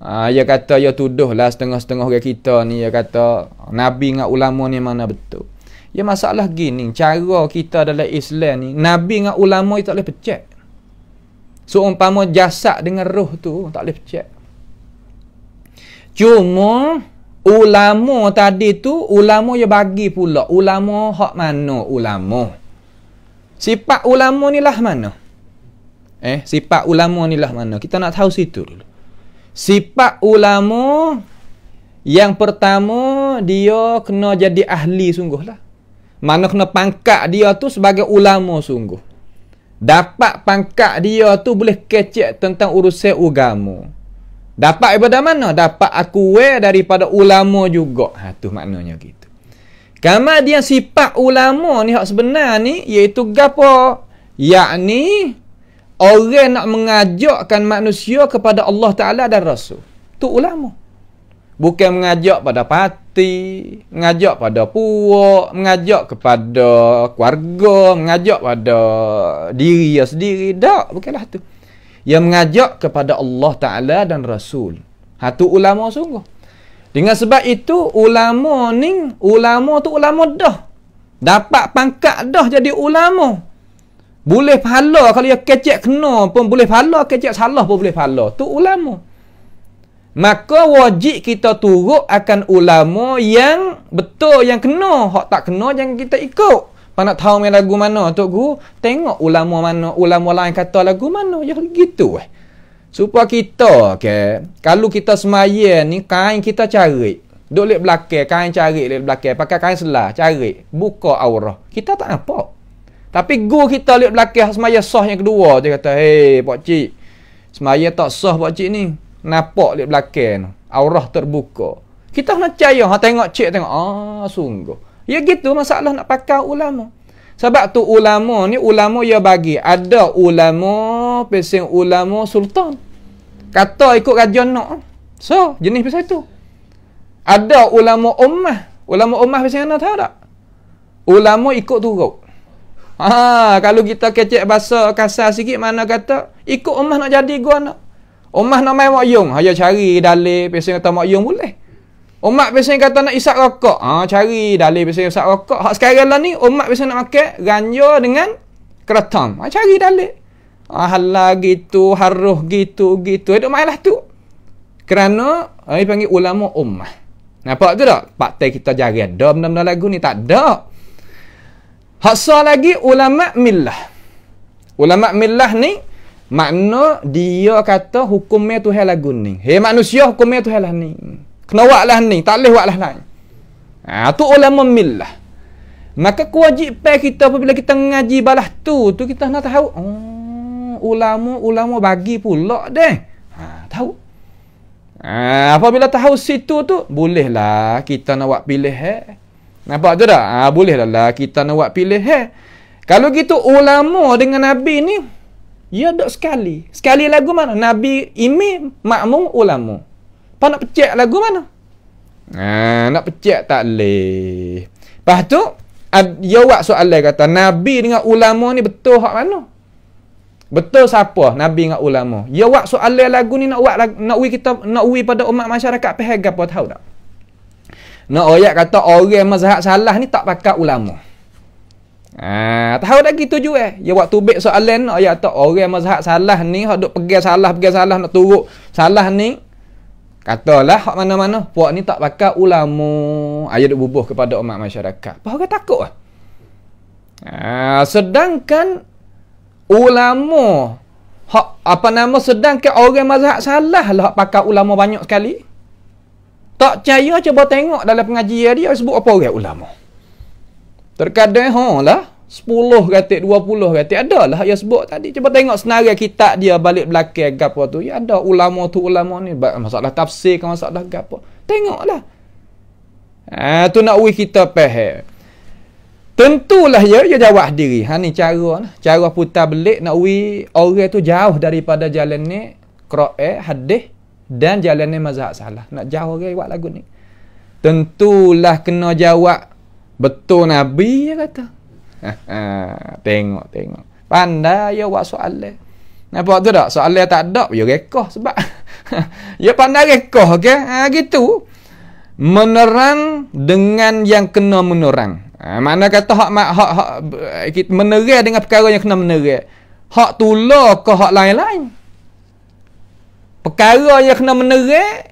Ah, dia kata dia tuduh lah setengah-setengah orang kita ni. Dia kata Nabi dengan ulama ni mana betul. Ya masalah gini, cara kita dalam Islam ni, Nabi dengan ulama itu tak boleh pecek. So, umpama jasad dengan roh tu tak boleh pecek. Cuma ulama tadi tu ulama yang bagi pula. Ulama hak mana ulama? Sifat ulama ni lah mana? Eh, sifat ulama ni lah mana? Kita nak tahu situ dulu. Sifat ulama yang pertama dia kena jadi ahli sungguh lah. Mana kena pangkat dia tu sebagai ulama sungguh. Dapat pangkat dia tu boleh kecek tentang urusan agama. Dapat daripada mana? Dapat aku daripada ulama juga. Ha tu maknanya gitu. Kama dia sifat ulama ni hak sebenar ni iaitu gapo? Yakni orang nak mengajakkan manusia kepada Allah Taala dan Rasul. Tu ulama. Bukan mengajak pada parti, mengajak pada puak, mengajak kepada keluarga, mengajak pada diri sendiri. Tak, bukanlah tu yang mengajak kepada Allah Ta'ala dan Rasul. Hatu ulama sungguh. Dengan sebab itu, ulama ni, ulama tu ulama dah. Dapat pangkat dah jadi ulama. Boleh pahala kalau dia kecek kena pun boleh pahala, kecek salah pun boleh pahala. Tu ulama. Maka wajib kita turut akan ulama yang betul, yang kena. Hak tak kena, jangan kita ikut. Pak nak tahu main lagu mana Tok Guru? Tengok ulama mana, ulama lain kata lagu mana. Ya gitu eh. Supaya kita, okay, kalau kita semaya ni, kain kita cari. Duk lihat belakang, kain cari lihat belakang. Pakai kain selah, cari. Buka aurah Kita tak nampak. Tapi guru kita lihat belakang semaya sah yang kedua. Dia kata, hei pakcik semaya tak sah pakcik ni. Nampak lihat belakang. Aura terbuka. Kita nak cahaya. Ha, tengok cik, tengok. Ah, sungguh. Ya gitu masalah nak pakar ulama. Sebab tu ulama ni ulama ya bagi. Ada ulama pesing ulama sultan. Kata ikut raja nak. So, jenis pasal tu. Ada ulama ummah. Ulama ummah pesing mana tahu tak? Ulama ikut turut. Ha, kalau kita kecek bahasa kasar sikit mana kata ikut ummah nak jadi gua nak. Ummah nak main wayung, hayo cari dalil pesing kata wayung boleh. Umat biasa kata nak isap rokok. Ha, cari dalih. biasa yang isap rokok. Hak sekarang lah ni, umat biasa nak makan ganja dengan keretam. Ha, ah, cari dalih. Ha, halah gitu, haruh gitu, gitu. Itu mailah tu. Kerana, ah, ini panggil ulama umat. Nampak tu tak? Pakai kita jari ada benda-benda lagu ni. Tak ada. Hak lagi, ulama milah. Ulama milah ni, makna dia kata hukumnya tu lagu ni. Hei manusia, hukumnya tu lah ni kena buatlah ni tak boleh buatlah lain ha, tu ulama millah maka kewajipan kita apabila kita ngaji balah tu tu kita nak tahu oh, ulama ulama bagi pula deh ha, tahu ha, apabila tahu situ tu bolehlah kita nak buat pilih eh? nampak tu dah ha, bolehlah lah kita nak buat pilih eh? kalau gitu ulama dengan nabi ni ya dok sekali sekali lagu mana nabi imi makmum ulama Pak nak pecek lagu mana? Ah, nak pecek tak leh. Lepas tu, ad, dia buat soalan kata, Nabi dengan ulama ni betul hak mana? Betul siapa Nabi dengan ulama? Dia buat soalan lagu ni nak buat nak ui kita nak ui pada umat masyarakat pehag apa tahu tak? Nak ayat kata orang mazhab salah ni tak pakai ulama. Ah, tahu tak gitu juga eh? Ya waktu bek soalan nak ayat tak orang mazhab salah ni hok duk pegang salah pegang salah nak turuk salah ni Katalah hak mana-mana puak ni tak pakai ulama. Ayat duk bubuh kepada umat masyarakat. Apa orang takut ah. ah sedangkan ulama hak apa nama sedangkan orang mazhab salah lah pakai ulama banyak sekali. Tak percaya cuba tengok dalam pengajian dia sebut apa orang ulama. Terkadang ha lah 10 katik, 20 katik. lah. yang sebut tadi. Cuba tengok senarai kitab dia balik belakang gapo tu. Ya ada ulama tu, ulama ni. Masalah tafsir ke masalah gapo. Tengoklah. Ha, tu nak uih kita pahal. Tentulah ya, ia ya jawab diri. Ha ni cara lah. Cara putar belik nak uih orang tu jauh daripada jalan ni. Kro'e, hadih dan jalan ni mazhab salah. Nak jauh orang buat lagu ni. Tentulah kena jawab betul Nabi, dia ya kata. Ha, tengok tengok pandai ya buat soalan nampak tu tak soalan tak ada ya rekah sebab ya pandai rekah okey ha gitu menerang dengan yang kena menerang ha, mana kata hak hak hak, hak menerang dengan perkara yang kena menerang hak tular ke hak lain-lain perkara yang kena menerang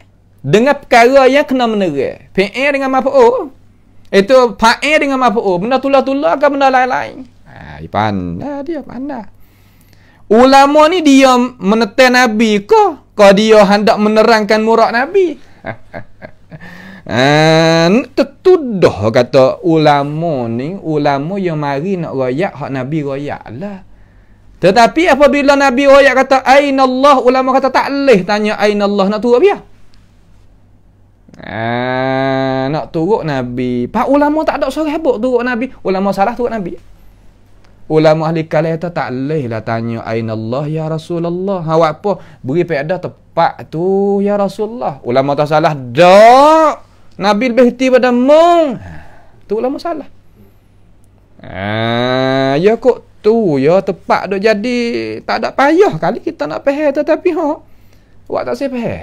dengan perkara yang kena menerang PA dengan mafu oh. Itu fa'il dengan maf'ul. Oh, benda tulah-tulah ke benda lain-lain. Ha, ah, dia pandai ah, dia pandai. Ulama ni dia menetan Nabi ke? Kau dia hendak menerangkan murak Nabi? Hmm, tertuduh kata ulama ni ulama yang mari nak royak hak nabi royak lah tetapi apabila nabi royak kata aina allah ulama kata tak leh tanya aina allah nak turun biar Ah, nak turut Nabi. Pak ulama tak ada sorang hebat turut Nabi. Ulama salah turut Nabi. Ulama ahli kalah tu tak boleh lah tanya Aina Allah ya Rasulullah Awak ha, apa? Beri peda tepat tu ya Rasulullah Ulama tak salah Dak Nabi lebih hati pada mung ha, Tu ulama salah Ah, Ya kok tu ya tepat tu jadi Tak ada payah kali kita nak peheh Tetapi ha Awak tak saya peheh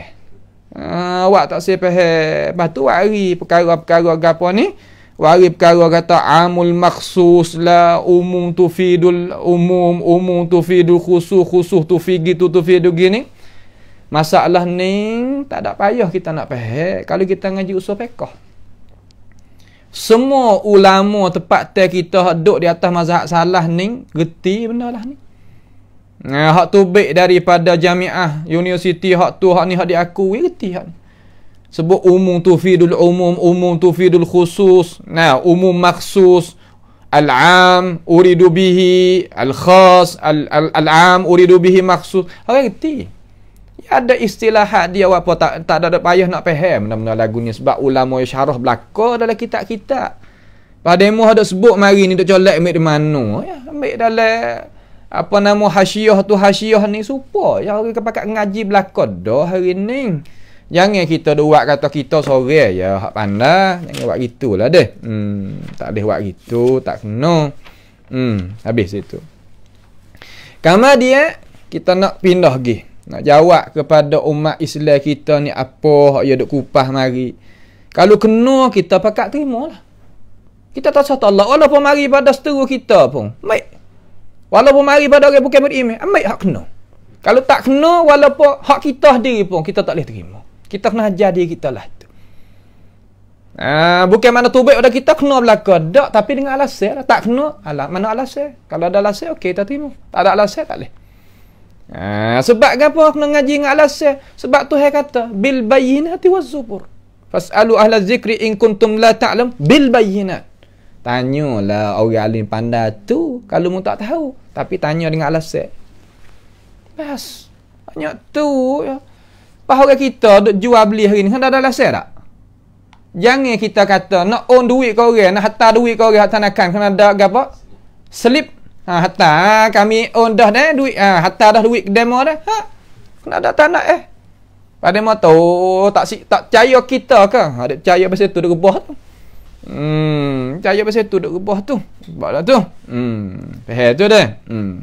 Ah, awak tak sempat faham. Lepas tu wari perkara-perkara apa ni? Wari perkara kata amul maksus lah umum tu fidul umum umum tu tufidul khusus khusus tufi gitu tu tu gini. Masalah ni tak ada payah kita nak faham kalau kita ngaji usul fiqh. Semua ulama tempat kita duduk di atas mazhab salah ni, reti benda lah ni. Eh, hak tu baik daripada jamiah universiti hak tu hak ni hak diakui reti hak ni sebut umum tufidul umum umum tufidul khusus nah umum maksus al-am uridu bihi al-khas al-am uridu bihi maksus reti ya, ada istilah hak dia apa tak tak ada, payah nak paham. benda-benda lagu ni sebab ulama yang syarah belaka dalam kitab-kitab pada demo ada sebut mari ni dok colek ambil di mana ya ambil dalam apa nama hasiah tu hasiah ni supa yang hari kita pakat ngaji belakon dah hari ni jangan kita duak kata kita sore eh. ya hak pandai jangan buat gitulah deh hmm tak boleh buat gitu tak kena hmm habis itu kama dia kita nak pindah gi nak jawab kepada umat Islam kita ni apa hak dia duk kupah mari kalau kena kita pakat terimalah kita tak sah Allah walaupun mari pada seteru kita pun baik Walaupun mari pada orang bukan murid iman, ambil hak kena. Kalau tak kena, walaupun hak kita sendiri pun, kita tak boleh terima. Kita kena ajar diri kita lah. tu. Ha, bukan mana tubik pada kita, kena belakang. Tak, tapi dengan alasan lah. Tak kena, ala, mana alasan. Kalau ada alasan, okey, kita terima. Tak ada alasan, tak boleh. Ha, sebab aku kena ngaji dengan alasan? Sebab tu saya kata, bil bayinati wa zubur. Fas'alu ahla zikri in kuntum la ta'lam bil bayinat tanyalah orang alim pandai tu kalau mu tak tahu tapi tanya dengan alasan bas tanya tu ya. orang kita duk jual beli hari ni kan dah ada alasan tak jangan kita kata nak own duit kau orang nak hantar duit kau orang hak tanakan kena ada apa slip ha hata ha, kami own dah ha, dah duit ha hata dah duit demo dah ha kena ada tanah eh pada motor tak si, tak percaya kita ke ha dia percaya pasal tu dia rebah tu Hmm, cakap pasal tu duk rebah tu. Sebablah tu. Hmm, faham tu dah. Hmm.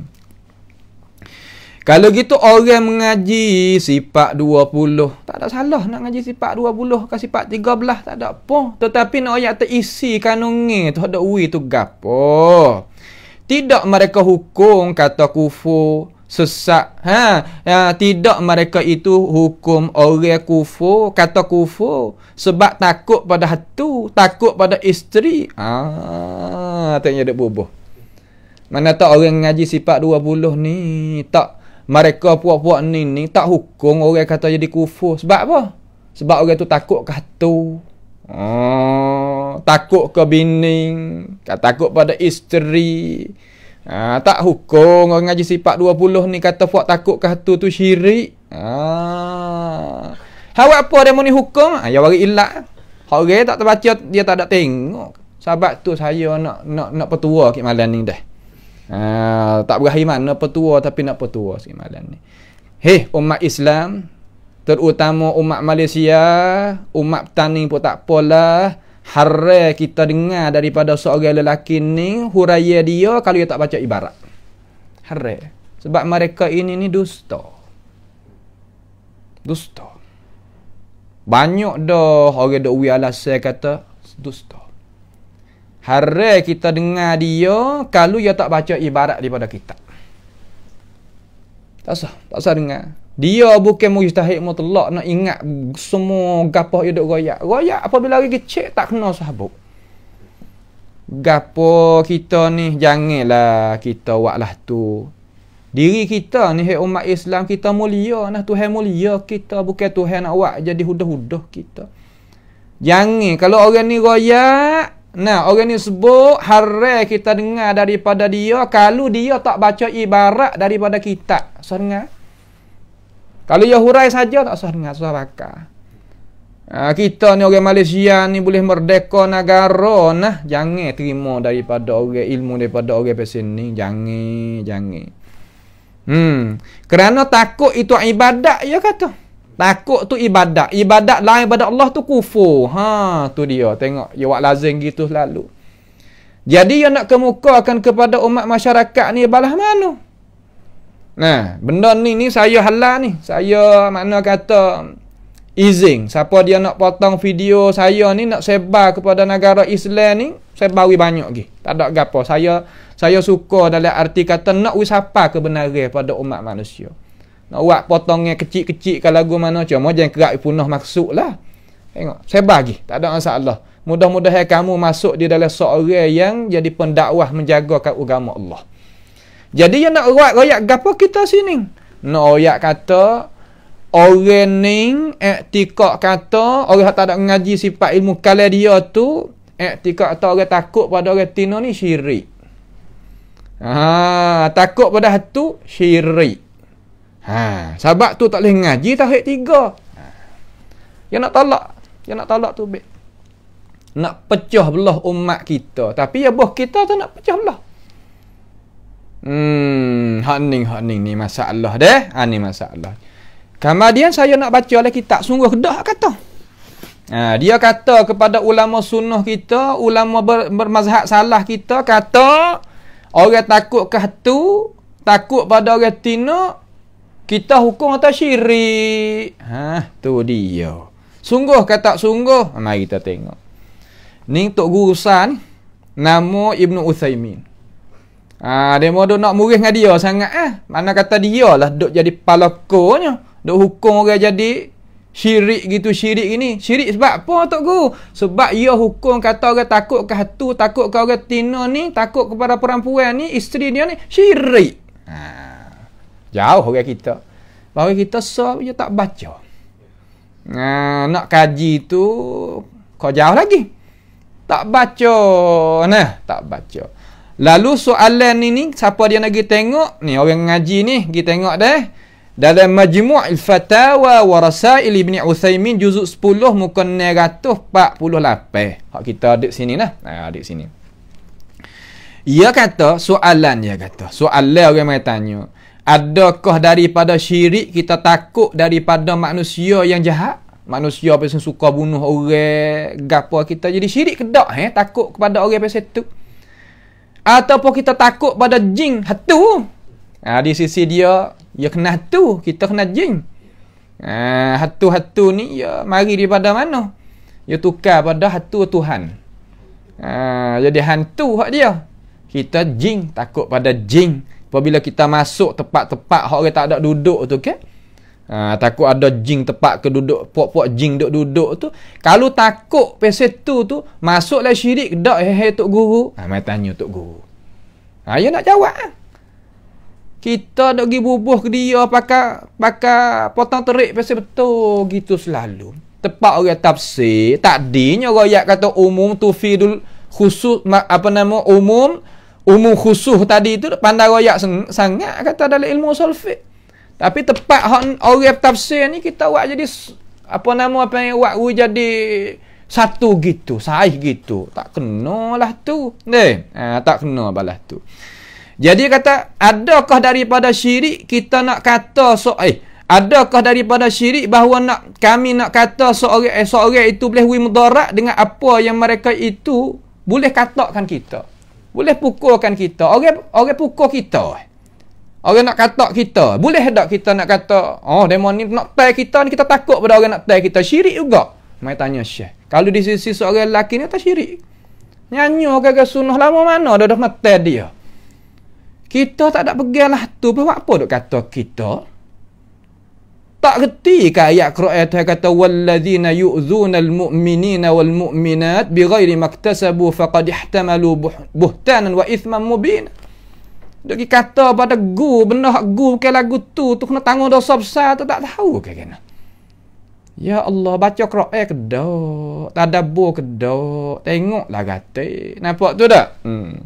Kalau gitu orang mengaji sifat 20, tak ada salah nak ngaji sifat 20 ke sifat 13 tak ada apa. Tetapi nak ayat terisi kanungi tu ada ui tu gapo. Tidak mereka hukum kata kufur sesat ha ya, tidak mereka itu hukum orang kufur kata kufur sebab takut pada hatu takut pada isteri ah tanya dak bubuh mana tak orang ngaji sifat 20 ni tak mereka puak-puak ni ni tak hukum orang kata jadi kufur sebab apa sebab orang tu takut ke hatu ah takut ke bini takut pada isteri Ha, tak hukum orang ngaji sifat 20 ni kata fuak takut ke tu tu syirik. Ha. Hawa apa dia muni hukum? Ha, ya bagi ilat. Orang tak terbaca dia tak ada tengok. Sebab tu saya nak nak nak petua kat malam ni dah. Ha, tak berakhir mana petua tapi nak petua sikit malam ni. Hei umat Islam terutama umat Malaysia, umat petani pun tak apalah. Hara kita dengar daripada seorang lelaki ni huraya dia kalau dia tak baca ibarat. Hara. Sebab mereka ini ni dusta. Dusta. Banyak dah orang dok wi alasan kata dusta. Hara kita dengar dia kalau dia tak baca ibarat daripada kita. Tak usah, tak usah dengar. Dia bukan mujtahid mutlak nak ingat semua gapah dia duk royak. Royak apabila lagi kecil tak kena sahabat. Gapo kita ni janganlah kita waklah tu. Diri kita ni hai umat Islam kita mulia nah Tuhan mulia kita bukan Tuhan nak wak jadi hudah-hudah kita. Jangan kalau orang ni royak Nah, orang ni sebut hari kita dengar daripada dia kalau dia tak baca ibarat daripada kita. Sengah. Kalau ia hurai saja tak usah dengar susah pakar. Ha, kita ni orang Malaysia ni boleh merdeka negara nah jangan terima daripada orang ilmu daripada orang pesen ni jangan jangan. Hmm kerana takut itu ibadat ya kata. Takut tu ibadat. Ibadat lain pada Allah tu kufur. Ha tu dia tengok ya wak lazim gitu selalu. Jadi yang nak kemukakan kepada umat masyarakat ni balah mana? Nah, benda ni ni saya halal ni. Saya makna kata izin. Siapa dia nak potong video saya ni nak sebar kepada negara Islam ni, sebar banyak lagi. Tak ada gapo. Saya saya suka dalam arti kata nak wis apa kebenaran pada umat manusia. Nak buat potongnya kecil-kecil kalau lagu mana cuma jangan kerap punah maksud lah. Tengok, sebar lagi. Tak ada masalah. Mudah-mudahan kamu masuk di dalam seorang yang jadi pendakwah menjaga agama Allah. Jadi yang nak royak royak gapo kita sini? Nak royak kata orang ni etikok kata orang tak ada ngaji sifat ilmu kala dia tu etikok atau orang takut pada orang tino ni syirik. Ha, takut pada hatu syirik. Ha, sebab tu tak boleh ngaji tahap tiga. Ha. Yang nak talak, yang nak talak tu baik. Nak pecah belah umat kita. Tapi ya bos kita tak nak pecah belah. Hmm, hak ni, hak ni, ni masalah deh. Ha, ni masalah. Kemudian saya nak baca oleh kitab sungguh dah kata. Ha, dia kata kepada ulama sunnah kita, ulama ber, bermazhab salah kita kata, orang takut ke tu, takut pada orang tina, kita hukum atau syirik. Ha, tu dia. Sungguh kata sungguh? Ha, mari kita tengok. Ni Tok Guru San, nama Ibnu Utsaimin. Ah, dia mau nak murih dengan dia sangat eh. Mana kata dia lah duk jadi palakonya. Duk hukum orang jadi syirik gitu, syirik ini, Syirik sebab apa, Tok Guru? Sebab dia hukum kata orang takut ke hatu, takut ke orang tina ni, takut kepada perempuan ni, isteri dia ni, syirik. Ah, jauh orang kita. Bahawa kita sebab dia tak baca. Ah, nak kaji tu, kau jauh lagi. Tak baca. Nah, tak baca. Lalu soalan ni ni siapa dia nak kita tengok? Ni orang ngaji ni kita tengok deh Dalam Majmu' al-Fatawa wa Rasail Ibn Utsaimin juzuk 10 muka 948. Hak kita ada sini lah. Ha ada sini. Ia kata soalan dia kata. Soalan orang mai tanya. Adakah daripada syirik kita takut daripada manusia yang jahat? Manusia biasa suka bunuh orang, gapo kita jadi syirik kedak eh takut kepada orang pasal tu. Ataupun kita takut pada jin hatu. Ha, di sisi dia, dia kena hatu. Kita kena jin. Ha, hatu-hatu ni, ya, mari daripada mana? Dia ya, tukar pada hatu Tuhan. Ha, jadi hantu hak dia. Kita jin, takut pada jin. Apabila kita masuk tempat-tempat orang tak ada duduk tu, okay? Ha, takut ada jing tepat ke duduk puak-puak jing duk duduk tu. Kalau takut pasal tu tu masuklah syirik dak he he tok guru. Ha mai tanya tok guru. Ha ya nak jawab ah. Kita nak pergi bubuh ke dia pakai pakai potong terik pasal betul gitu selalu. Tepat orang tafsir, takdinya royak kata umum tu fidul khusus apa nama umum umum khusus tadi tu pandai royak sangat kata dalam ilmu usul tapi tepat orang tafsir ni kita buat jadi apa nama apa yang buat jadi satu gitu, sahih gitu. Tak kenalah tu. Eh, ha, tak kena balas tu. Jadi kata, adakah daripada syirik kita nak kata so, eh, adakah daripada syirik bahawa nak kami nak kata seorang eh, seorang itu boleh wui mudarat dengan apa yang mereka itu boleh katakan kita. Boleh pukulkan kita. Orang orang pukul kita. Eh. Orang nak kata kita, boleh tak kita nak kata, oh demon ni nak tell kita ni, kita takut pada orang nak tell kita, syirik juga. Mari tanya Syekh. Kalau di sisi seorang lelaki ni, tak syirik. Nyanyi orang sunnah lama mana dah dah mati dia. Kita tak ada pergilah tu. Bawa apa duk kata kita? Tak kerti ke ayat Quran tu kata وَالَّذِينَ يُؤْذُونَ الْمُؤْمِنِينَ وَالْمُؤْمِنَاتِ بِغَيْرِ مَكْتَسَبُوا فَقَدْ buhtanan wa وَإِثْمًا mubin dia pergi kata pada gu, benda hak gu bukan lagu tu, tu kena tanggung dosa besar tu tak tahu ke kena. Ya Allah, baca kerak eh kedok, tak ada bu kedok, tengoklah kata. Nampak tu tak? Hmm.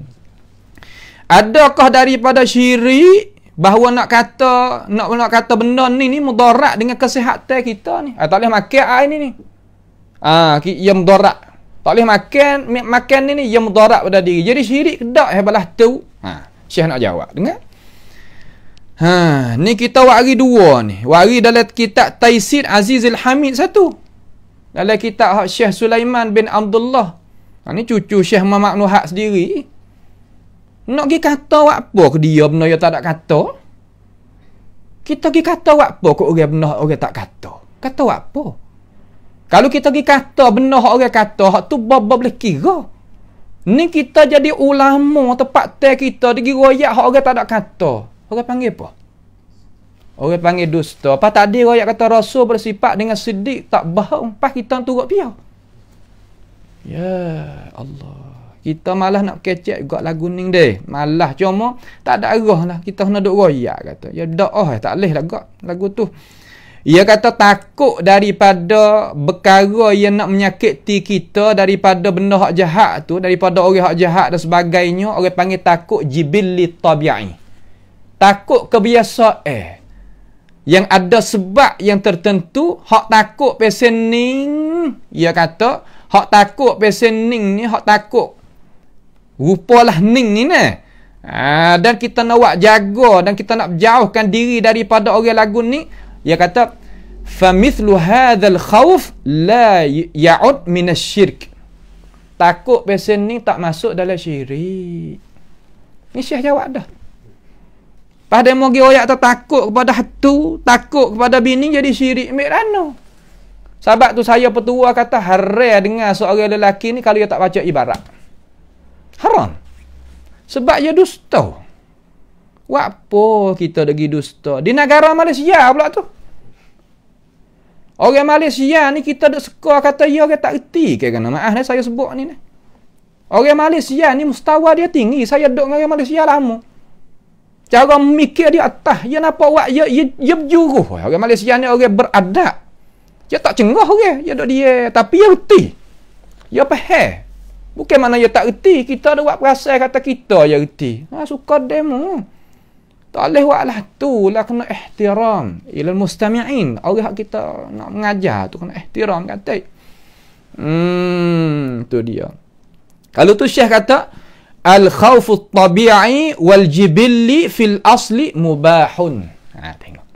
Adakah daripada syirik bahawa nak kata nak nak kata benda ni ni mudarat dengan kesihatan kita ni? Ah, tak boleh makan air ni ni. Ah, ki yang mudarat. Tak boleh makan makan ni ni yang mudarat pada diri. Jadi syirik kedak hebatlah tu. Ha. Ah. Syekh nak jawab. Dengar. Ha, ni kita wari dua ni. Wari dalam kitab Taisir Azizil Hamid satu. Dalam kitab hak Syekh Sulaiman bin Abdullah. Ha, ni cucu Syekh Muhammad Nuhak sendiri. Nak pergi kata apa ke dia benda yang tak ada kata? Kita pergi kata apa ke orang benda orang tak kata? Kata apa? Kalau kita pergi kata benda orang kata, hak tu bab-bab boleh kira. Ni kita jadi ulama tempat teh kita pergi royak hak orang tak ada kata. Orang panggil apa? Orang panggil dusta. Apa tadi royak kata rasul bersifat dengan sidik tak bohong pas kita turut piau. Ya Allah. Kita malah nak kecek juga lagu ning deh. Malah cuma tak ada arah lah. Kita nak duk royak kata. Ya doa oh, tak boleh lah lagu tu. Ia kata takut daripada perkara yang nak menyakiti kita daripada benda hak jahat tu, daripada orang hak jahat dan sebagainya, orang panggil takut jibili tabi'i. Takut kebiasa Eh. Yang ada sebab yang tertentu, hak takut pesening, ia kata, hak takut pesening ni, hak takut rupalah ning ni ni. Ha, dan kita nak buat jaga dan kita nak jauhkan diri daripada orang lagu ni ia kata famithlu hadzal khauf la ya'ud min asyirk. Takut pesen ni tak masuk dalam syirik. Ni Syekh jawab dah. Pas dia mogi tak takut kepada hatu, takut kepada bini jadi syirik ambil rana. Sebab tu saya petua kata haram lah dengar seorang lelaki ni kalau dia tak baca ibarat. Haram. Sebab dia dusta. Buat apa kita pergi dusta? Di negara Malaysia pula tu. Orang Malaysia ni kita dok sekolah kata ya orang tak reti ke kena maaf ni saya sebut ni ni. Orang Malaysia ni mustawa dia tinggi. Saya dok dengan orang Malaysia lama. Cara mikir dia atas. Ya napa buat ya ya, ya juruh. Orang Malaysia ni orang beradab. Dia tak cengah orang. Okay? Ya dok dia tapi ya reti. Ya faham. Bukan mana dia tak reti. Kita ada buat perasaan kata kita ya reti. Ha, suka demo. Tak boleh buatlah. Itulah kena ihtiram. Ila mustami'in. Orang yang kita nak mengajar tu kena ihtiram kata. Hmm, tu dia. Kalau tu Syekh kata, Al-khawfu tabi'i wal-jibilli fil asli mubahun. Ha, tengok.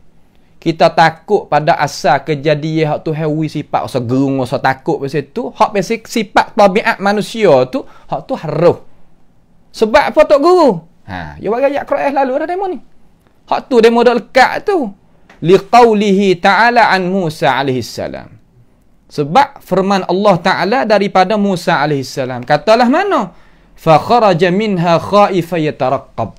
Kita takut pada asal kejadian hak tu hewi sifat usah gerung usah takut pasal tu. Hak basic sifat tabiat manusia tu hak tu haruh. Sebab apa tok guru? Ha, dia bagi ayat Quran lalu dah demo ni. Hak tu demo dah lekat tu. Liqaulihi ta'ala an Musa alaihi salam. Sebab firman Allah Ta'ala daripada Musa alaihi salam. Katalah mana? Fa kharaja minha khaifa yataraqab.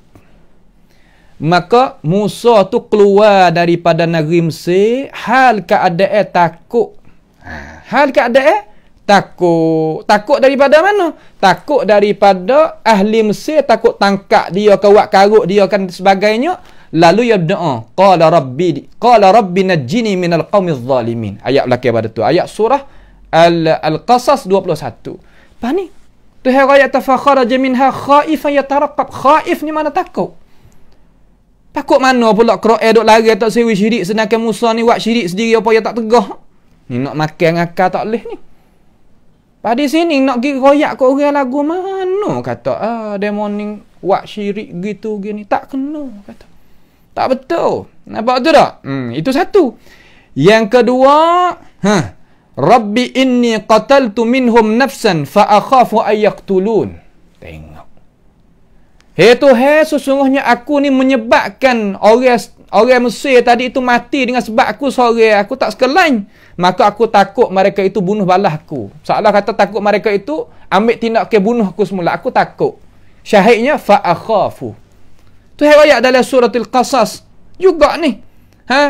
Maka Musa tu keluar daripada negeri Mesir hal keadaan takut. Ha. Hal keadaan Takut. Takut daripada mana? Takut daripada ahli Mesir takut tangkap dia, kawat karut dia kan sebagainya. Lalu ia berdoa. Qala Rabbi, Qala Rabbi najini minal qawmiz zalimin. Ayat belakang pada tu. Ayat surah Al- Al-Qasas 21. Pani. Tuhai raya tafakhara jaminha khaifan yatarakab. Khaif ni mana takut? Takut mana pula kera'i duk lari tak sewi syirik. Sedangkan Musa ni buat syirik sendiri apa yang tak tegah. Ni nak makan akal tak boleh ni. Pada sini nak pergi royak kat orang lagu mana kata ah dia morning buat syirik gitu gini tak kena kata. Tak betul. Nampak tu tak? Hmm, itu satu. Yang kedua, ha. Rabbi inni qataltu minhum nafsan fa akhafu ayyaktulun. Tengok. Hei Tuhan, sesungguhnya aku ni menyebabkan orang-orang Mesir tadi itu mati dengan sebab aku seorang. Aku tak sekelan. Maka aku takut mereka itu bunuh balah aku. Salah kata takut mereka itu ambil tindak ke bunuh aku semula. Aku takut. Syahidnya, fa'akhafu. Tu ayat dalam surah Al-Qasas. Juga ni. Ha?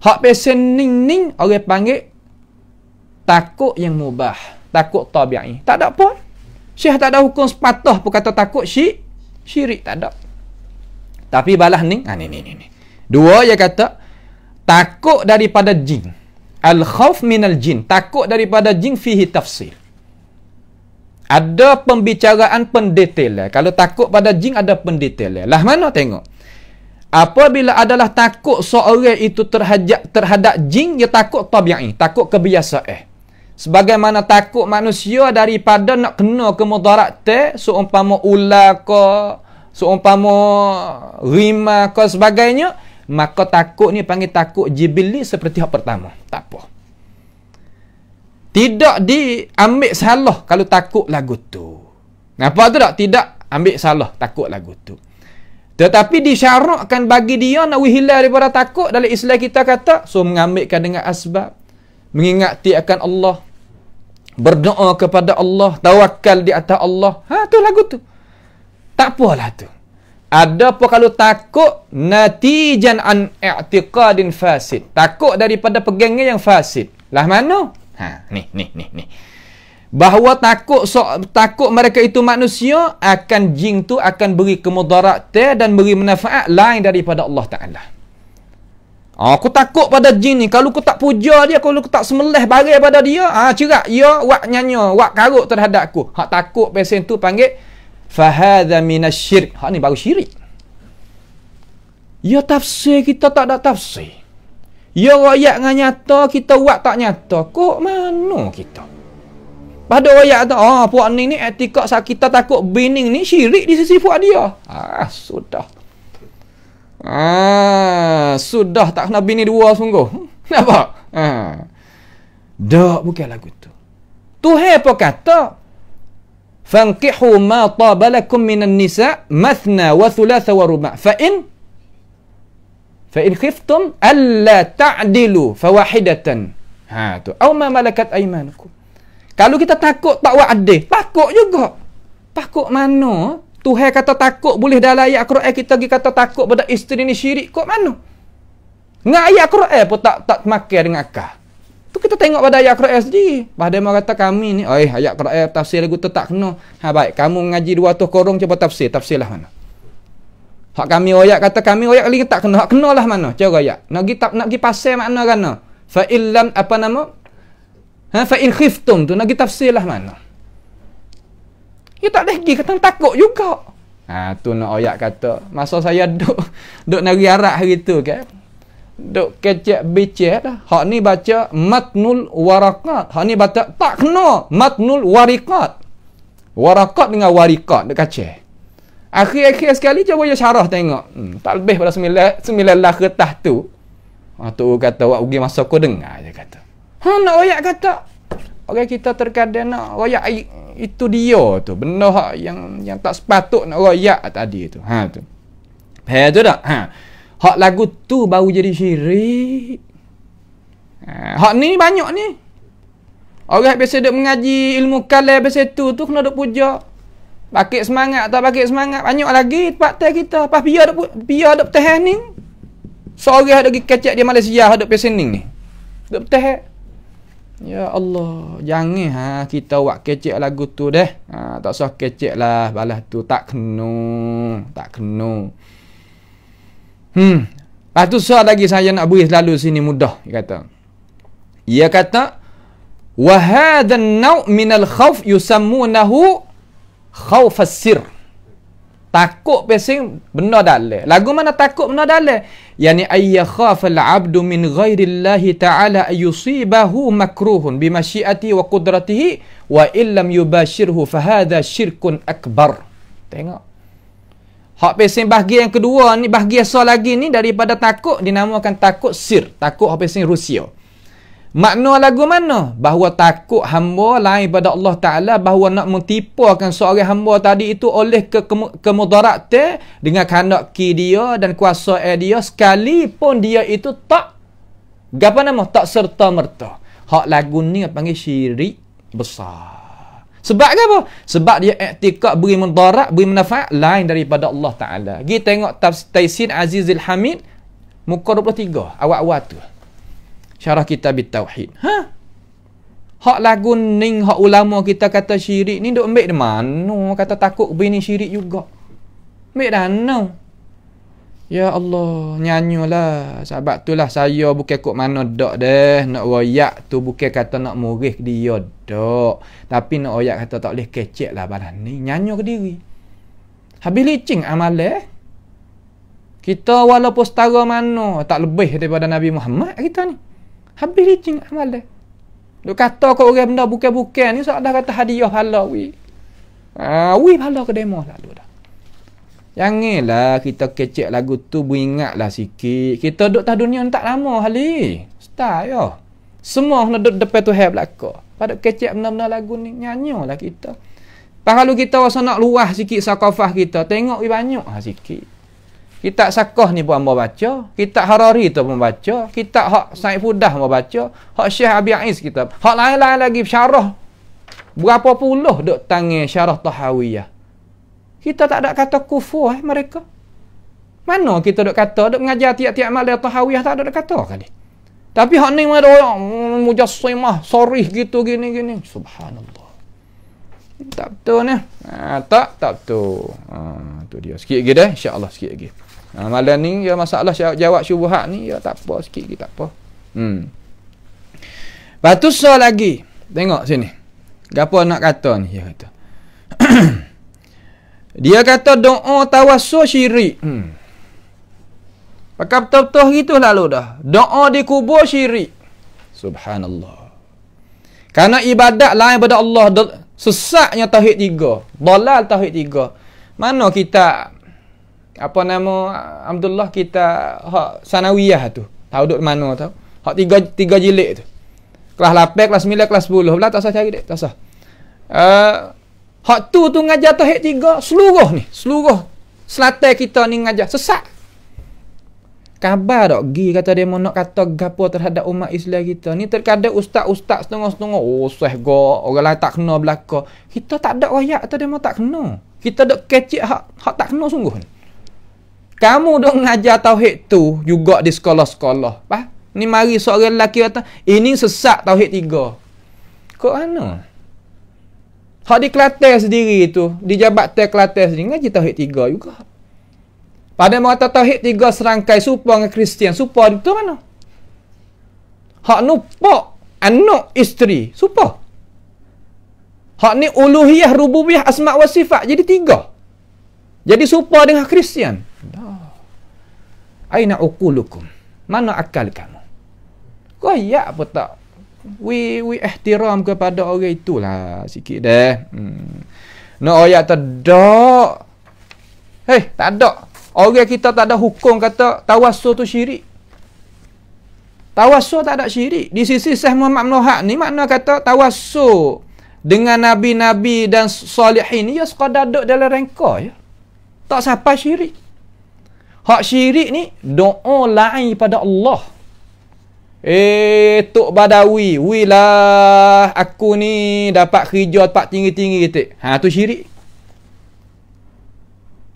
Hak pesen ning ning, orang panggil takut yang mubah. Takut tabi'i. Tak ada pun. Syih tak ada hukum sepatah pun kata takut syih. Syirik tak ada. Tapi balas ni, ha, ni, ni, ni, Dua, dia kata, takut daripada jin. al min al jin. Takut daripada jin fihi tafsir. Ada pembicaraan pendetail. Kalau takut pada jin, ada pendetail. Lah mana tengok? Apabila adalah takut seorang itu terhadap, terhadap jin, dia takut tabi'i. Takut kebiasaan. Eh sebagaimana takut manusia daripada nak kena kemudarat te seumpama ular ke seumpama rima ke sebagainya maka takut ni panggil takut jibili seperti yang pertama tak apa tidak diambil salah kalau takut lagu tu kenapa tu tak tidak ambil salah takut lagu tu tetapi disyarakkan bagi dia nak wihilah daripada takut dalam Islam kita kata so mengambilkan dengan asbab mengingati akan Allah Berdoa kepada Allah, tawakal di atas Allah. Ha tu lagu tu. Tak apalah tu. Ada apa kalau takut natijan an i'tiqadin fasid. Takut daripada pegangan yang fasid. Lah mana? Ha ni ni ni ni. Bahawa takut so, takut mereka itu manusia akan jing tu akan beri kemudaratan dan beri manfaat lain daripada Allah Taala. Ah, aku takut pada jin ni. Kalau aku tak puja dia, kalau aku tak semelih barai pada dia, ha, cerak, ya, wak nyanyo, wak karut terhadap aku. Hak takut pesen tu panggil, fahadha minasyirik. Hak ni baru syirik. Ya tafsir, kita tak ada tafsir. Ya rakyat dengan nyata, kita wak tak nyata. Kok mana kita? Pada rakyat tu, ah, oh, puan ni ni etika saat kita takut bining ni syirik di sisi puan dia. Ah, sudah. Ah, sudah tak kena bini dua sungguh. Kenapa? Ha. Dak bukan lagu tu. Tuhe apa kata? Fankihu ma tabalakum minan nisa mathna wa thulatha wa ruba. Fa in fa in khiftum alla ta'dilu fa wahidatan. Ha tu. Aw ma malakat aymanukum. Kalau kita takut tak wa'ade, takut juga. Takut mana? Tuhan kata takut boleh dalam ayat Quran kita pergi kata takut pada isteri ni syirik kok mana? Dengan ayat Quran pun tak tak makan dengan akal. Tu kita tengok pada ayat Quran sendiri. Pada mereka kata kami ni, oi ayat Quran tafsir lagu tu tak kena. Ha baik, kamu mengaji 200 korong cuba tafsir, tafsir lah mana. Hak kami royak kata kami royak lagi tak kena. Hak lah mana? Cara royak. Nak pergi tak nak pergi pasal makna kana? Fa illam apa nama? Ha fa in khiftum tu nak pergi tafsir lah mana? You tak boleh pergi kata takut juga. Ha tu nak oyak kata. Masa saya duk duk nari arak hari tu kan. Duk kecek becek dah. Hak ni baca matnul warakat. Hak ni baca tak kena matnul warikat. Warakat dengan warikat dekat kacau. Akhir-akhir sekali cuba dia syarah tengok. Hmm, tak lebih pada sembilan sembilan lah tu. Ha tu kata awak pergi masa kau dengar je kata. Ha nak oyak kata orang kita terkadang nak royak air itu dia tu benda hak yang yang tak sepatut nak royak tadi tu ha tu Faham tu tak? Ha. Hak lagu tu baru jadi syirik. Ha. Hak ni banyak ni. Orang biasa duk mengaji ilmu kalai biasa tu, tu kena duk puja. pakai semangat tak pakai semangat. Banyak lagi tempat teh kita. Pas biar duk, biar duk teh ni. Seorang ada pergi kacak di Malaysia ada pergi sini ni. Duk teh. Ya Allah, jangan ha kita buat kecek lagu tu deh. Ha, tak usah kecek lah balas tu tak kena, tak kena. Hmm. Lepas so lagi saya nak beri selalu sini mudah dia kata. Ia kata wa hadha an-naw' min al-khawf yusammunahu khawf as-sirr takut pesing benda dalil lagu mana takut benda dalil yani ayya khafal abdu min ghairillahi ta'ala ayusibahu makruhun bimasyiati wa qudratihi wa illam yubashirhu fahadha shirkun akbar tengok Hak pesing bahagian yang kedua ni, bahagian soal lagi ni daripada takut dinamakan takut sir. Takut hak pesing rusia. Makna lagu mana? Bahawa takut hamba lain pada Allah Ta'ala bahawa nak mentipakan seorang hamba tadi itu oleh ke kemudarat dengan kanakki dia dan kuasa dia sekalipun dia itu tak apa nama? Tak serta merta. Hak lagu ni panggil syirik besar. Sebab apa? Sebab dia etika beri mudarat, beri manfaat lain daripada Allah Ta'ala. Pergi tengok Taisin Azizil Hamid muka 23 awal-awal tu syarah kita bitauhid. Ha? Hak lagu ning hak ulama kita kata syirik ni duk ambil di mana? Kata takut bini syirik juga. Ambil no? Ya Allah, nyanyulah. Sebab tu lah saya bukan kot mana dok deh. Nak royak tu bukan kata nak murih dia dok. Tapi nak royak kata tak boleh kecek lah balan ni. Nyanyu ke diri. Habis licing amal eh. Kita walaupun setara mana tak lebih daripada Nabi Muhammad kita ni. Habis licin amal dia. Ah, dia kata kau orang benda bukan-bukan ni so dah kata hadiah pahala we. Ah we pahala ke demo lah tu dah. Yang kita kecek lagu tu lah sikit. Kita duduk tak dunia tak lama hali. Ustaz ya. Semua nak duduk depan tu hab lah Pada kecek benda-benda lagu ni nyanyi lah kita. Pahalu kita rasa nak luah sikit sakafah kita. Tengok we banyak lah sikit. Kitab Sakoh ni pun Ambo baca. Kitab Harari tu pun baca. Kitab Hak Said Fudah pun baca. Hak Syekh Abi Aiz kita. Hak lain-lain lagi syarah. Berapa puluh dok tangan syarah Tahawiyah. Kita tak ada kata kufur eh, mereka. Mana kita dok kata duk mengajar tiap-tiap malam Tahawiyah tak ada duk kata kali. Tapi hak ni mereka orang hmm, mujassimah, sorih gitu gini-gini. Subhanallah. Tak betul ni. Ha, tak, tak betul. Ha, tu dia. Sikit lagi dah. InsyaAllah sikit lagi. Ha, malam ni ya masalah jawab syubhat ni ya tak apa sikit kita apa. Hmm. Batu so lagi. Tengok sini. Gapo nak kata ni dia kata. dia kata doa tawassul syirik. Hmm. Pakai betul-betul gitu lalu dah. Doa di kubur syirik. Subhanallah. Karena ibadat lain pada Allah sesaknya tauhid tiga. Dalal tauhid tiga. Mana kita apa nama Abdullah kita hak sanawiyah tu. Tahu duduk mana tau. Hak tiga tiga jilid tu. Kelas 8, kelas 9, kelas 10. Belah tak usah cari dek, tak usah. Uh, eh, hak tu tu ngajar tauhid tiga seluruh ni, seluruh selatan kita ni ngajar sesat. Kabar dok gi kata dia nak kata gapo terhadap umat Islam kita. Ni terkadang ustaz-ustaz setengah-setengah, oh seh go, orang lain tak kena belaka. Kita tak ada royak atau dia tak kena. Kita dok kecik hak hak tak kena sungguh. Ni. Kamu dah ngajar tauhid tu juga di sekolah-sekolah. Apa? Ni mari seorang lelaki kata, ini sesak tauhid tiga. Kok mana? Hak di Kelantan sendiri tu, di Jabatan Kelantan sendiri, ngaji tauhid tiga juga. Pada mengata tauhid tiga serangkai supaya dengan Kristian, supaya di tu mana? Hak nupak anak isteri, supaya. Hak ni uluhiyah, rububiyah, asma' wa sifat, jadi tiga. Jadi supaya dengan Kristian aina uqulukum mana akal kamu koyak apa tak we we ihtiram kepada orang itulah sikit deh hmm. no ayat tak hei tak ada orang kita tak ada hukum kata tawassul tu syirik Tawasul tak ada syirik. Di sisi Syekh Muhammad Nohak ni makna kata tawasul dengan nabi-nabi dan salihin ini. ya sekadar duduk dalam rangka ya. Tak sampai syirik. Hak syirik ni doa lain pada Allah. Eh tok badawi, wilah aku ni dapat kerja tempat tinggi-tinggi gitu, Ha tu syirik.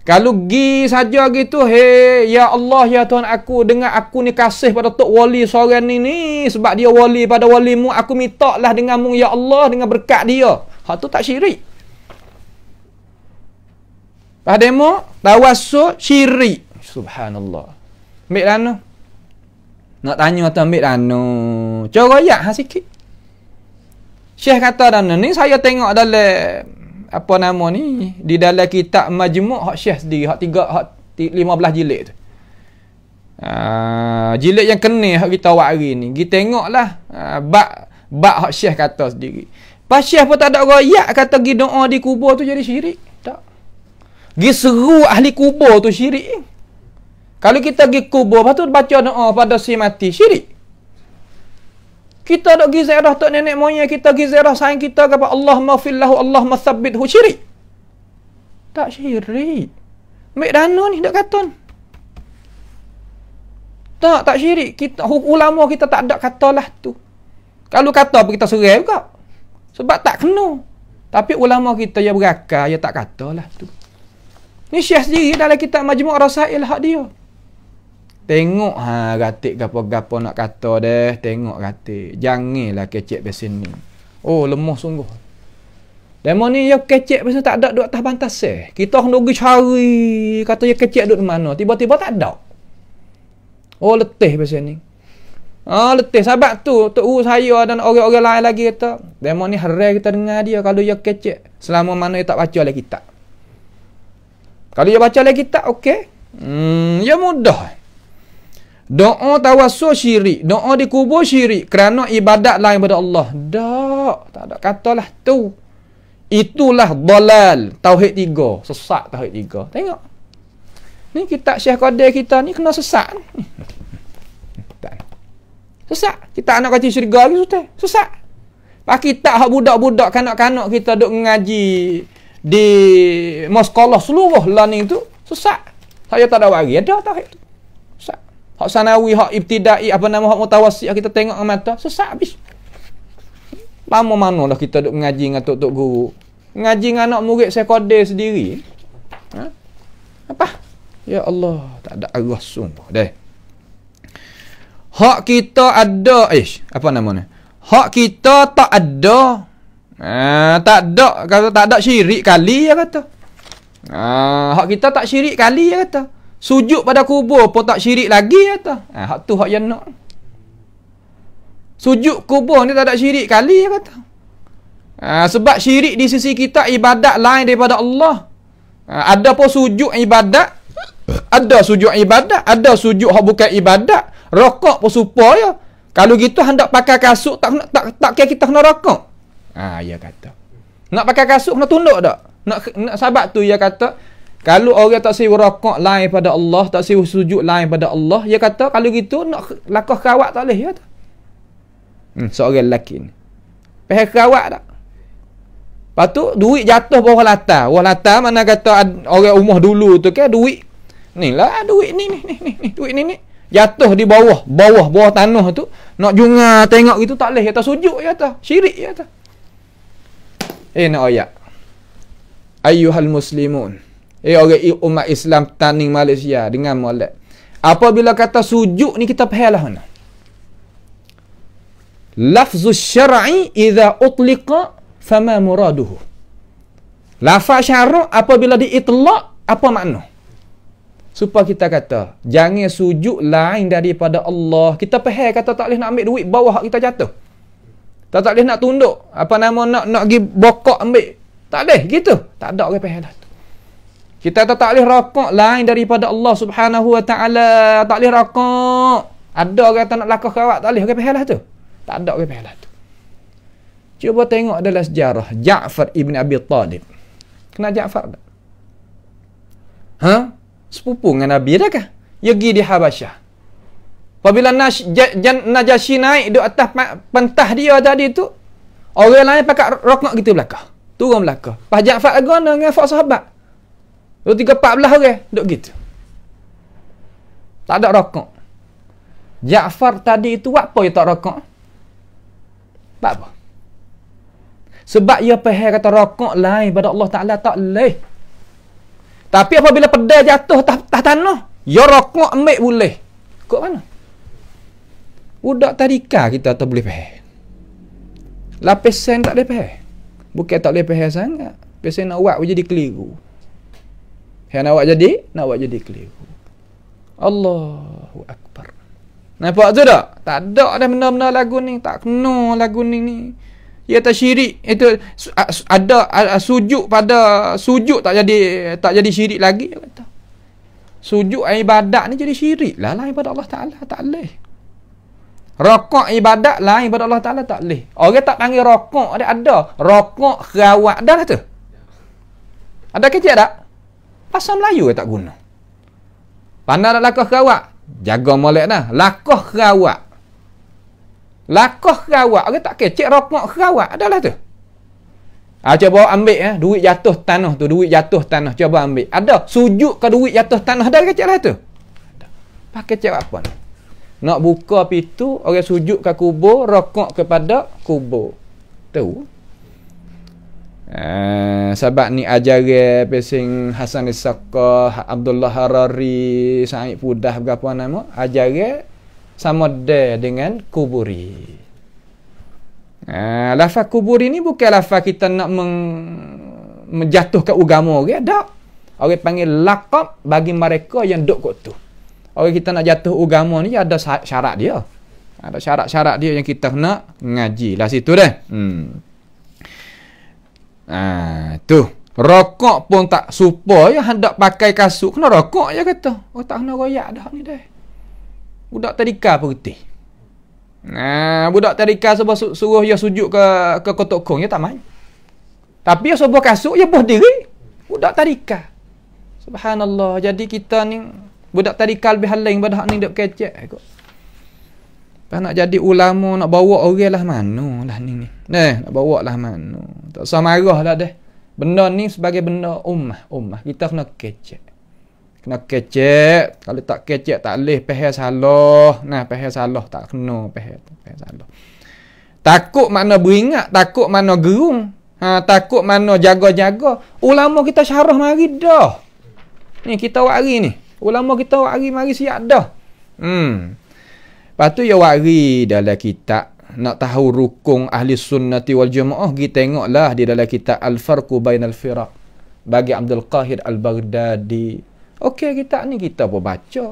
Kalau gi saja gitu, hey ya Allah ya Tuhan aku dengar aku ni kasih pada tok wali seorang ni ni sebab dia wali pada walimu aku minta lah dengan mu ya Allah dengan berkat dia. Ha tu tak syirik. Pada demo tawassul syirik. Subhanallah. Ambil rano. Nak tanya atau ambil rano. Cuba royak ha sikit. Syekh kata rano ni saya tengok dalam apa nama ni di dalam kitab majmuk hak syekh sendiri hak tiga hak lima belas jilid tu. Uh, jilid yang kena hak kita awak hari ni. Kita tengoklah uh, bak bak hak syekh kata sendiri. Pas syekh pun tak ada royak kata gi doa di kubur tu jadi syirik. Tak. Gi seru ahli kubur tu syirik. Eh? Kalau kita pergi kubur, lepas tu baca doa pada si mati, syirik. Kita nak pergi zairah tok nenek moyang, kita pergi zairah sayang kita kepada Allah mafillahu, Allah mathabithu, syirik. Tak syirik. Ambil dana ni, tak kata ni. Tak, tak syirik. Kita, ulama kita tak ada kata lah tu. Kalau kata apa, kita serai juga. Sebab tak kena. Tapi ulama kita yang berakal, yang tak kata lah tu. Ni syekh sendiri dalam kitab majmuk rasail hak dia. Tengok ha ratik gapo-gapo nak kata deh, tengok ratik. Janganlah kecek pe sini. Oh, lemah sungguh. Demo ni ya kecek pasal tak ada duk atas pantas eh. Kita hendak pergi cari, kata ya kecek duk mana. Tiba-tiba tak ada. Oh, letih pasal ni. Oh, letih sebab tu tok uh, saya dan orang-orang lain lagi kata, demo ni harai kita dengar dia kalau ya kecek selama mana dia tak baca lagi kita. Kalau dia ya baca lagi kita, okey. Hmm, ya mudah. Doa tawasul syirik. Doa dikubur syirik. Kerana ibadat lain daripada Allah. Tak. Tak ada kata lah tu. Itulah dalal. Tauhid tiga. Sesat tauhid tiga. Tengok. Ni kita Syekh Qadir kita ni kena sesat. Sesat. Kita anak kaca syurga lagi sudah. Sesat. Pak kita hak budak-budak kanak-kanak kita duk mengaji di sekolah seluruh lah ni tu. Sesat. Saya tak ada bagi. Ada tauhid tu. Sesat. Hak sanawi, hak ibtidai, apa nama hak mutawassi, kita tengok dengan mata, sesak habis. Lama mana dah kita duk mengaji dengan tok-tok guru. Mengaji dengan anak murid saya kodil sendiri. Ha? Apa? Ya Allah, tak ada arwah sungguh deh. Hak kita ada, eh, apa nama ni? Hak kita tak ada. Eh, tak ada, kata tak ada syirik kali, ya kata. Ah, hak kita tak syirik kali, ya kata. Sujud pada kubur pun tak syirik lagi kata. Ha, eh, hak tu hak yang nak. Sujud kubur ni tak ada syirik kali dia kata. Ha, sebab syirik di sisi kita ibadat lain daripada Allah. Ha, ada pun sujud ibadat. Ada sujud ibadat. Ada sujud hak bukan ibadat. Rokok pun supaya. Ya. Kalau gitu hendak pakai kasut tak tak tak kira kita kena rokok. Ah ha, ya kata. Nak pakai kasut kena tunduk tak? Nak, nak sahabat tu ya kata kalau orang tak sibuk rakaat lain pada Allah, tak sibuk sujud lain pada Allah, dia kata kalau gitu nak lakah kawak tak boleh ya. Hmm, seorang lelaki ni. Pergi kawak tak? Lepas tu duit jatuh bawah latar. Bawah latar mana kata orang umur dulu tu kan duit. Ni lah ah, duit ni ni ni ni duit ni ni jatuh di bawah bawah bawah tanah tu nak junga tengok gitu tak leh ya sujud ya ta syirik ya ta eh nak ayat ayyuhal muslimun Eh orang umat Islam tanding Malaysia dengan molek. Apabila kata sujud ni kita pahalah mana? Lafzu syar'i idza utliqa fama muraduhu. Lafaz syar' apabila diitlak apa makna? Supaya kita kata jangan sujud lain daripada Allah. Kita pahal kata tak boleh nak ambil duit bawah kita jatuh. Tak tak boleh nak tunduk. Apa nama nak nak pergi bokok ambil. Tak boleh gitu. Tak ada orang pahal lah tu. Kita tak boleh rakak lain daripada Allah subhanahu wa ta'ala. Tak boleh rakak. Ada orang kata nak lakuk kawak, tak boleh. Okay, pahalah tu. Tak ada okay, pahalah tu. Cuba tengok dalam sejarah. Ja'far ibn Abi Talib. Kenal Ja'far tak? Ha? Sepupu dengan Nabi dah kah? Yegi ya, di Habasyah. Apabila Naj Najasyi naik di atas pentah dia tadi tu, orang lain pakai rokok gitu belakang. Turun belakang. Pak Ja'far agak dengan Fak Sahabat. Dua tiga empat belah orang duduk gitu. Tak ada rokok. Jaafar tadi itu apa yang tak rokok? Sebab apa? Sebab ia pahal kata rokok lain pada Allah Ta'ala tak boleh. Tapi apabila pedai jatuh tak tah tanah, ia ya rokok ambil boleh. Kok mana? Budak tarika kita tak boleh pahal. Lapisan tak boleh pahal. Bukan tak boleh pahal sangat. Pesan nak buat jadi keliru. Saya nak buat jadi, nak buat jadi keliru. Allahu Akbar. Nampak tu tak? Tak ada dah benda-benda lagu ni. Tak kena lagu ni ni. Ia tak syirik. Itu ada, ada sujud pada sujud tak jadi tak jadi syirik lagi. kata. Sujud ibadat ni jadi syirik lah lah ibadat Allah Ta'ala. Tak boleh. Rokok ibadat lah ibadat Allah Ta'ala. Tak boleh. Orang tak panggil rokok dia ada. Rokok kerawat dah lah tu. Ada kecil tak? Ada. Pasal Melayu ke tak guna? Pandai nak lakuh kerawak? Jaga molek dah. Lakuh kerawak. Lakuh kerawak. Orang tak kira. Cik rokok kerawak. Adalah tu. Ha, cuba ambil eh. duit jatuh tanah tu. Duit jatuh tanah. Cuba ambil. Ada. Sujuk ke duit jatuh tanah. Ada ke cik lah tu? Ada. Pakai cik apa ni? Nak buka pintu. Orang sujuk ke kubur. Rokok kepada kubur. Tahu? Eh, sahabat ni ajar pesing Hasan Isaka, Abdullah Harari, Said Pudah berapa nama, ajar sama de dengan kuburi. Uh, lafaz kuburi ni bukan lafaz kita nak meng, menjatuhkan agama orang, okay? tak. Orang panggil lakab bagi mereka yang duduk kot tu. Orang kita nak jatuh agama ni ada syarat dia. Ada syarat-syarat dia yang kita nak ngaji. Lah situ deh. Hmm. Ha, tu. Rokok pun tak supa ya hendak pakai kasut. Kena rokok je kata. Oh tak kena royak dah ni dah. Budak tadika apa getih? Nah, ha, budak tadika sebab su- suruh ya sujud ke ke kotak kong ya tak main. Tapi ya sebab kasut ya boh diri. Budak tadika. Subhanallah. Jadi kita ni budak tadika lebih halang pada hak ni dok kecek eh, kok. nak jadi ulama nak bawa orang lah mana lah ni ni. Eh, nak bawa lah mana. Tak usah marah lah deh. Benda ni sebagai benda ummah. Ummah. Kita kena kecek. Kena kecek. Kalau tak kecek, tak boleh. Pahal salah. Nah, pahal salah. Tak kena. Pahal salah. Takut mana beringat. Takut mana gerung. Ha, takut mana jaga-jaga. Ulama kita syarah mari dah. Ni kita wari ni. Ulama kita wari mari siap dah. Hmm. Lepas tu ya wari dalam kitab nak tahu rukun ahli sunnati wal jamaah pergi tengoklah di dalam kitab al farqu bainal firaq bagi Abdul Qahir Al-Baghdadi. Okey kita ni kita pun baca.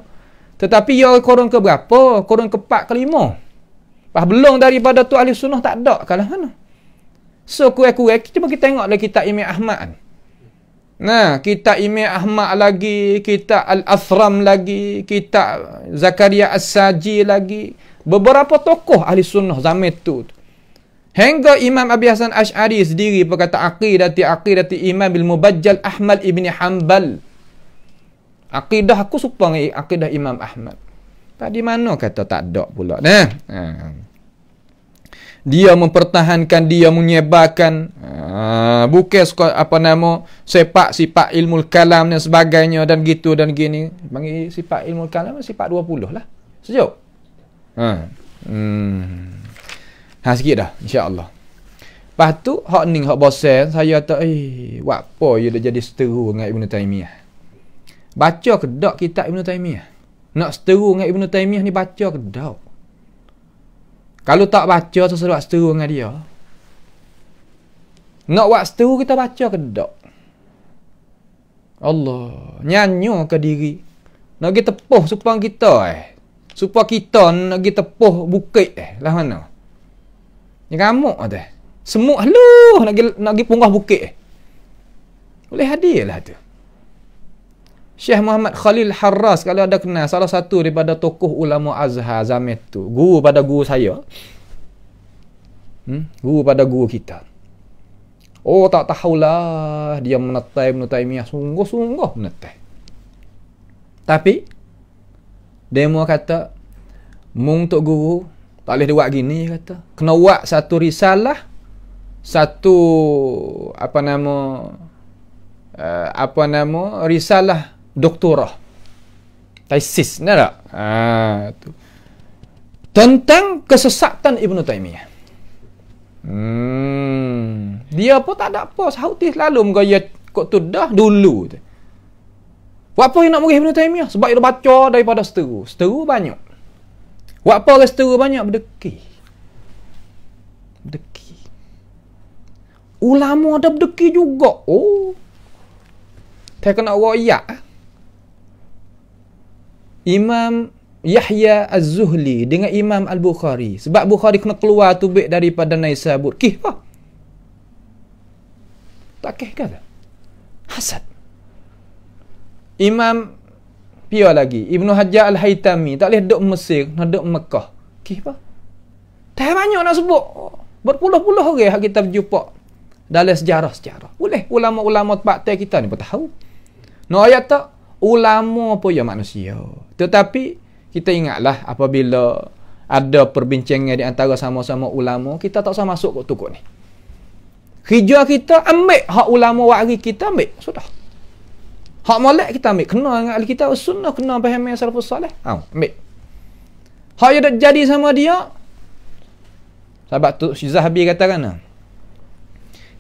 Tetapi ya korang ke berapa? Korang ke 4 ke 5. Pas belum daripada tu ahli sunnah tak ada kalah mana. So kurang-kurang cuma kita tengok lagi kitab Imam Ahmad. Nah, kita Imam Ahmad lagi, kita Al-Athram lagi, kita Zakaria As-Saji lagi beberapa tokoh ahli sunnah zaman itu. Hingga Imam Abi Hasan Ash'ari sendiri berkata aqidati aqidati Imam bil Mubajjal Ahmad ibni Hanbal. Akidah aku serupa dengan akidah Imam Ahmad. Tadi mana kata tak ada pula. Nah. Ha. Dia mempertahankan, dia menyebarkan ha. bukan apa nama sepak sifat ilmu kalam dan sebagainya dan gitu dan gini. Panggil sifat ilmu kalam sifat 20 lah. Sejuk. Ha. Hmm. Ha sikit dah insya-Allah. Lepas tu hak ning hak bosan saya tak eh buat apa ya dah jadi seteru dengan Ibnu Taimiyah. Baca ke dak kitab Ibnu Taimiyah? Nak seteru dengan Ibnu Taimiyah ni baca ke dak? Kalau tak baca sesuatu buat seteru dengan dia. Nak buat seteru kita baca ke dak? Allah, nyanyo ke diri. Nak kita tepuh supang kita eh. Supaya kita nak pergi tepuh bukit eh. Lah mana? Ni ramuk tu. Semuk haluh nak pergi, nak pergi punggah bukit eh. Boleh hadir lah tu. Syekh Muhammad Khalil Harras kalau ada kenal salah satu daripada tokoh ulama Azhar zaman tu. Guru pada guru saya. Hmm? Guru pada guru kita. Oh tak tahulah dia menetai menetai miah sungguh-sungguh menetai. Tapi Demo kata, mung tok guru, tak boleh dia buat gini kata. Kena buat satu risalah, satu apa nama uh, apa nama risalah doktorah. Tesis, nak tak? Ha, tu. Tentang kesesatan Ibnu Taimiyah. Hmm. Dia pun tak ada apa. Sautis lalu menggaya kot tu dah dulu tu. Buat apa yang nak murih Ibn Taymiyah? Sebab dia baca daripada seteru. Seteru banyak. Buat apa orang seteru banyak? Berdeki. Berdeki. Ulama ada berdeki juga. Oh. Tak kena royak. Ah. Imam Yahya Az-Zuhli dengan Imam Al-Bukhari. Sebab Bukhari kena keluar tubik daripada Naisabur. Kih, apa? Tak kih, kata. Hasad. Imam Pia lagi Ibnu Hajar Al-Haytami Tak boleh duduk Mesir Nak duduk Mekah Okey apa? Tak banyak nak sebut Berpuluh-puluh orang yang kita berjumpa Dalam sejarah-sejarah Boleh ulama-ulama tempat kita ni pun tahu Nak no, ayat tak? Ulama apa ya manusia Tetapi Kita ingatlah apabila Ada perbincangan di antara sama-sama ulama Kita tak usah masuk ke tukuk ni Hijau kita ambil hak ulama wakil kita ambil. Sudah. Hak molek kita ambil. Kena dengan Alkitab sunnah kena faham yang salafus salih. Ha, ambil. Hak yang dah jadi sama dia. Sahabat tu si Zahabi kata kan. Lah,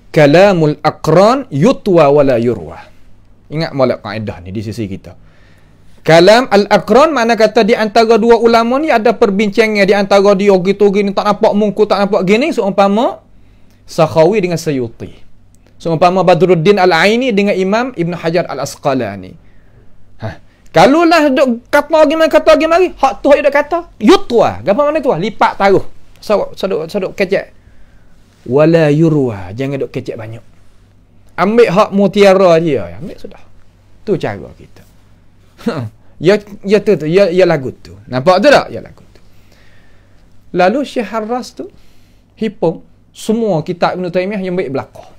Kalamul akran yutwa wala yurwa. Ingat molek kaedah ni di sisi kita. Kalam al-akran mana kata di antara dua ulama ni ada perbincangan di antara dia gitu gini tak nampak mungku tak nampak gini seumpama Sakhawi dengan Sayuti. Seumpama Badruddin Al-Aini dengan Imam Ibn Hajar Al-Asqalani. Ha. Kalau lah duk kata lagi mari, kata lagi mari. Hak tu hak duk kata. Yutwa. Ah. Gapa mana tu? Ah? Lipat taruh. Saduk so, so, so, so, kecek. Wala yurwa. Jangan duk kecek banyak. Ambil hak mutiara dia. Ambil sudah. Tu cara kita. Ha. ya, ya tu tu. Ya, ya lagu tu. Nampak tu tak? Ya lagu tu. Lalu Syekh Harras tu. Hipung. Semua kitab Ibn Taymiyah yang baik belakang.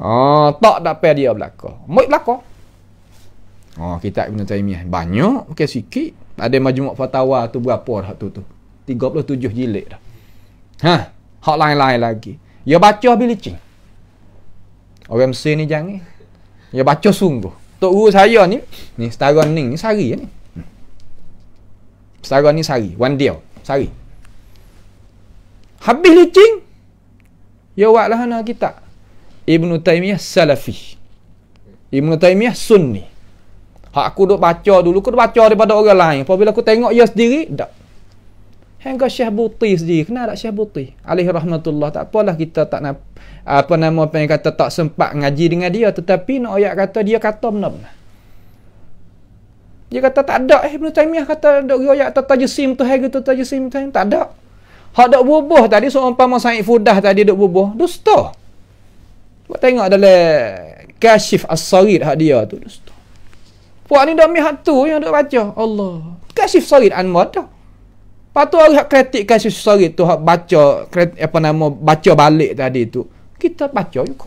Oh, tak dapat dia belakang. Mui belakang. Oh, ah, kita Ibn Taymiyah. Banyak, Ok, sikit. Ada majmuk fatwa tu berapa dah tu tu? 37 jilid dah. Ha, hak lain-lain lagi. Ya baca habis licin. Orang Mesir ni jangan. Ya baca sungguh. Tok guru saya ni, ni setara ni, ni sari ya ni. Setara ni sari, one deal, sari. Habis licin. Ya lah anak kita. Ibn Taymiyah Salafi Ibn Taymiyah Sunni Hak aku duk baca dulu Aku duk baca daripada orang lain bila aku tengok dia sendiri Tak Hingga Syekh Buti sendiri Kenapa tak Syekh Buti Alih rahmatullah Tak apalah kita tak nak Apa nama apa yang kata Tak sempat ngaji dengan dia Tetapi nak ayat kata Dia kata benar-benar dia kata tak ada eh, Ibn Taymiyah kata dok riwayat tu tajsim tu hari tu tajsim tu tak ada. Hak dok bubuh tadi seorang pama Said Fudah tadi dok bubuh. Dusta. Kau tengok dalam kasyif as-sarid hak dia tu. Puak ni dah ambil hak tu yang duk baca. Allah. Kasyif sarid anwar tu. Lepas tu orang kritik kasyif sarid tu hak baca kret, apa nama baca balik tadi tu. Kita baca juga.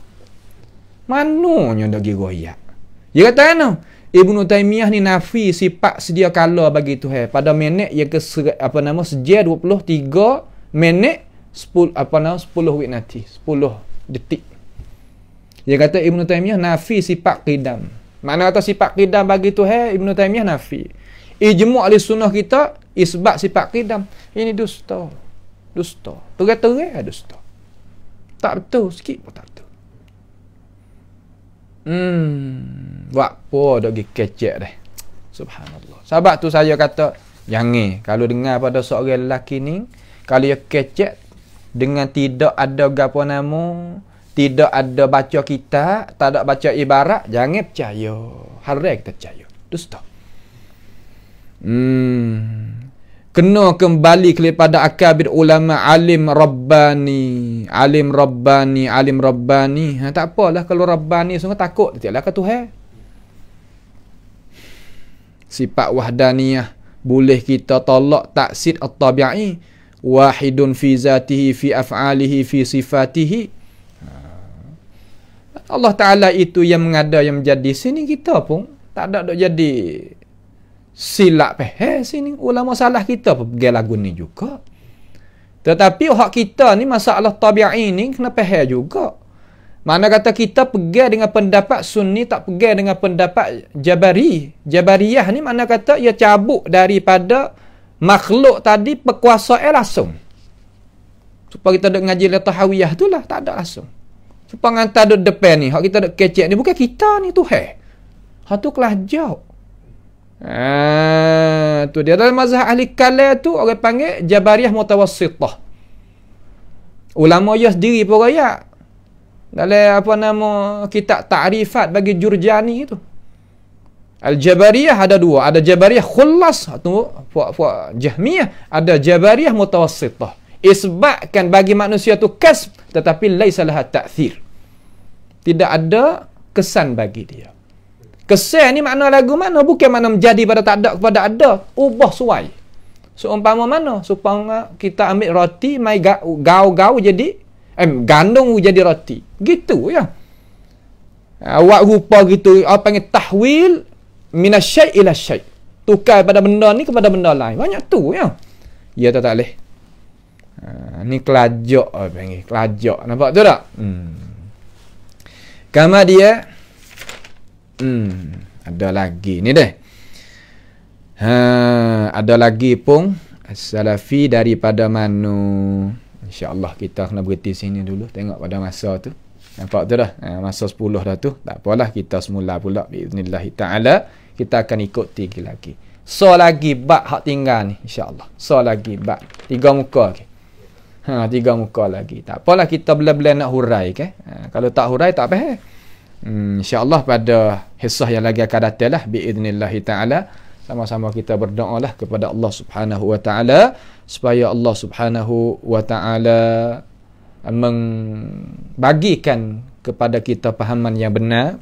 Manunya dah kira ya. Dia kata kan no? Ibnu Taimiyah ni nafi sifat sedia kala bagi Tuhan. Pada minit ia ke apa nama sejak 23 minit 10 apa nama 10 minit 10 detik dia kata Ibn Taymiyah nafi sifat qidam. mana kata sifat qidam bagi tu hai, Ibn Taymiyah nafi. Ijmu' ahli sunnah kita isbat sifat qidam. Ini dusta. Dusta. Terat-terat dusta. Tak betul. Sikit pun tak betul. Hmm. Buat apa dah pergi kecek dah. Subhanallah. Sebab tu saya kata, jangan. Kalau dengar pada seorang lelaki ni, kalau dia kecek dengan tidak ada gapo nama, tidak ada baca kita, tak ada baca ibarat, jangan percaya. Hari kita percaya. Itu stop. Hmm. Kena kembali kepada akabir ulama alim Rabbani. Alim Rabbani, alim Rabbani. Ha, tak apalah kalau Rabbani semua takut. Tidak lah ke Tuhan. Sifat wahdaniyah. Boleh kita tolak taksid at-tabi'i. Wahidun fi zatihi, fi af'alihi, fi sifatihi. Allah Ta'ala itu yang mengada yang menjadi sini kita pun tak ada dok jadi silap peh eh, sini ulama salah kita pun pergi lagu ni juga tetapi hak kita ni masalah tabi'i ni kena peh juga mana kata kita pergi dengan pendapat sunni tak pergi dengan pendapat jabari jabariyah ni mana kata ia cabut daripada makhluk tadi perkuasaan langsung supaya kita dok ngaji letahawiyah itulah tak ada langsung Supang hantar duduk depan ni. Hak kita duduk kecek ni. Bukan kita ni tu. Hei. Hak tu kelah jauh. Ah, tu dia dalam mazhab ahli kalam tu orang panggil jabariyah mutawassithah. Ulama ya sendiri pun raya. Dalam apa nama kitab ta'rifat bagi Jurjani tu. Al-Jabariyah ada dua. Ada Jabariyah khullas. Tu, puak, puak, Jahmiyah. Ada Jabariyah mutawassithah isbatkan bagi manusia tu kasb tetapi laisalah ta'thir tidak ada kesan bagi dia kesan ni makna lagu mana bukan makna menjadi pada tak ada kepada ada ubah suai seumpama so, mana supaya kita ambil roti mai gau-gau jadi em eh, gandum jadi roti gitu ya awak rupa gitu apa panggil tahwil minasyai ila syai tukar pada benda ni kepada benda lain banyak tu ya ya tak boleh Ah, ni kelajok, oh, apa panggil kelajak nampak tu tak hmm kama dia hmm ada lagi ni deh ha ada lagi pun salafi daripada mana insyaallah kita kena berhenti sini dulu tengok pada masa tu nampak tu dah ha, masa 10 dah tu tak apalah kita semula pula biiznillah taala kita akan ikut tinggi lagi so lagi bak hak tinggal ni insyaallah so lagi bak tiga muka okay. Ha, tiga muka lagi. Tak apalah kita bela-bela nak hurai. Okay? Ha, kalau tak hurai tak apa. Hmm, InsyaAllah pada hissah yang lagi akan datang lah. Bi'idnillahi ta'ala. Sama-sama kita berdoa lah kepada Allah subhanahu wa ta'ala. Supaya Allah subhanahu wa ta'ala membagikan kepada kita pahaman yang benar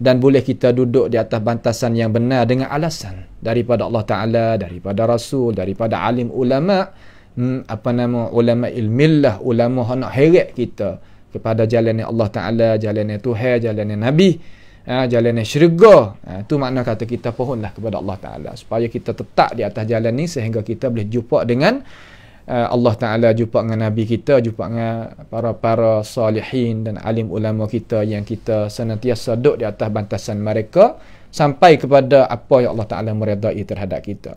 dan boleh kita duduk di atas bantasan yang benar dengan alasan daripada Allah Ta'ala, daripada Rasul, daripada alim ulama' hmm, apa nama ulama ilmillah ulama hendak nak heret kita kepada jalan yang Allah Ta'ala jalan yang Tuhan jalan yang Nabi ha, jalan yang syurga ha, tu makna kata kita pohonlah kepada Allah Ta'ala supaya kita tetap di atas jalan ni sehingga kita boleh jumpa dengan ha, Allah Ta'ala jumpa dengan Nabi kita, jumpa dengan para-para salihin dan alim ulama kita yang kita senantiasa duduk di atas bantasan mereka sampai kepada apa yang Allah Ta'ala meredai terhadap kita.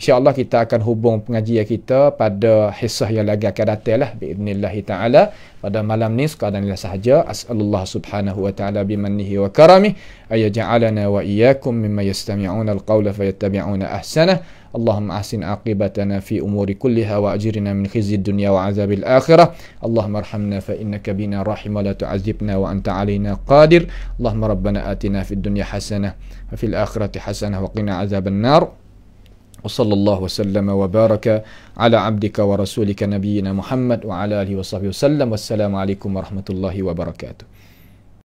InsyaAllah kita akan hubung pengajian kita pada hissah yang lagi akan datang lah. Bi'idnillahi ta'ala. Pada malam ni sekadar inilah sahaja. As'alullah subhanahu wa ta'ala bimannihi wa karamih. Ayya ja'alana wa iyakum mimma yastami'una al-qawla fayattabi'una ahsanah. اللهم أحسن عاقبتنا في أمور كلها وأجرنا من خزي الدنيا وعذاب الآخرة اللهم ارحمنا فإنك بنا wa anta alina qadir Allahumma قادر اللهم ربنا آتنا في الدنيا حسنة وفي الآخرة wa qina عذاب النار وصلى الله وسلم وبارك على عبدك ورسولك نبينا محمد وعلى اله وصحبه وسلم والسلام عليكم ورحمه الله وبركاته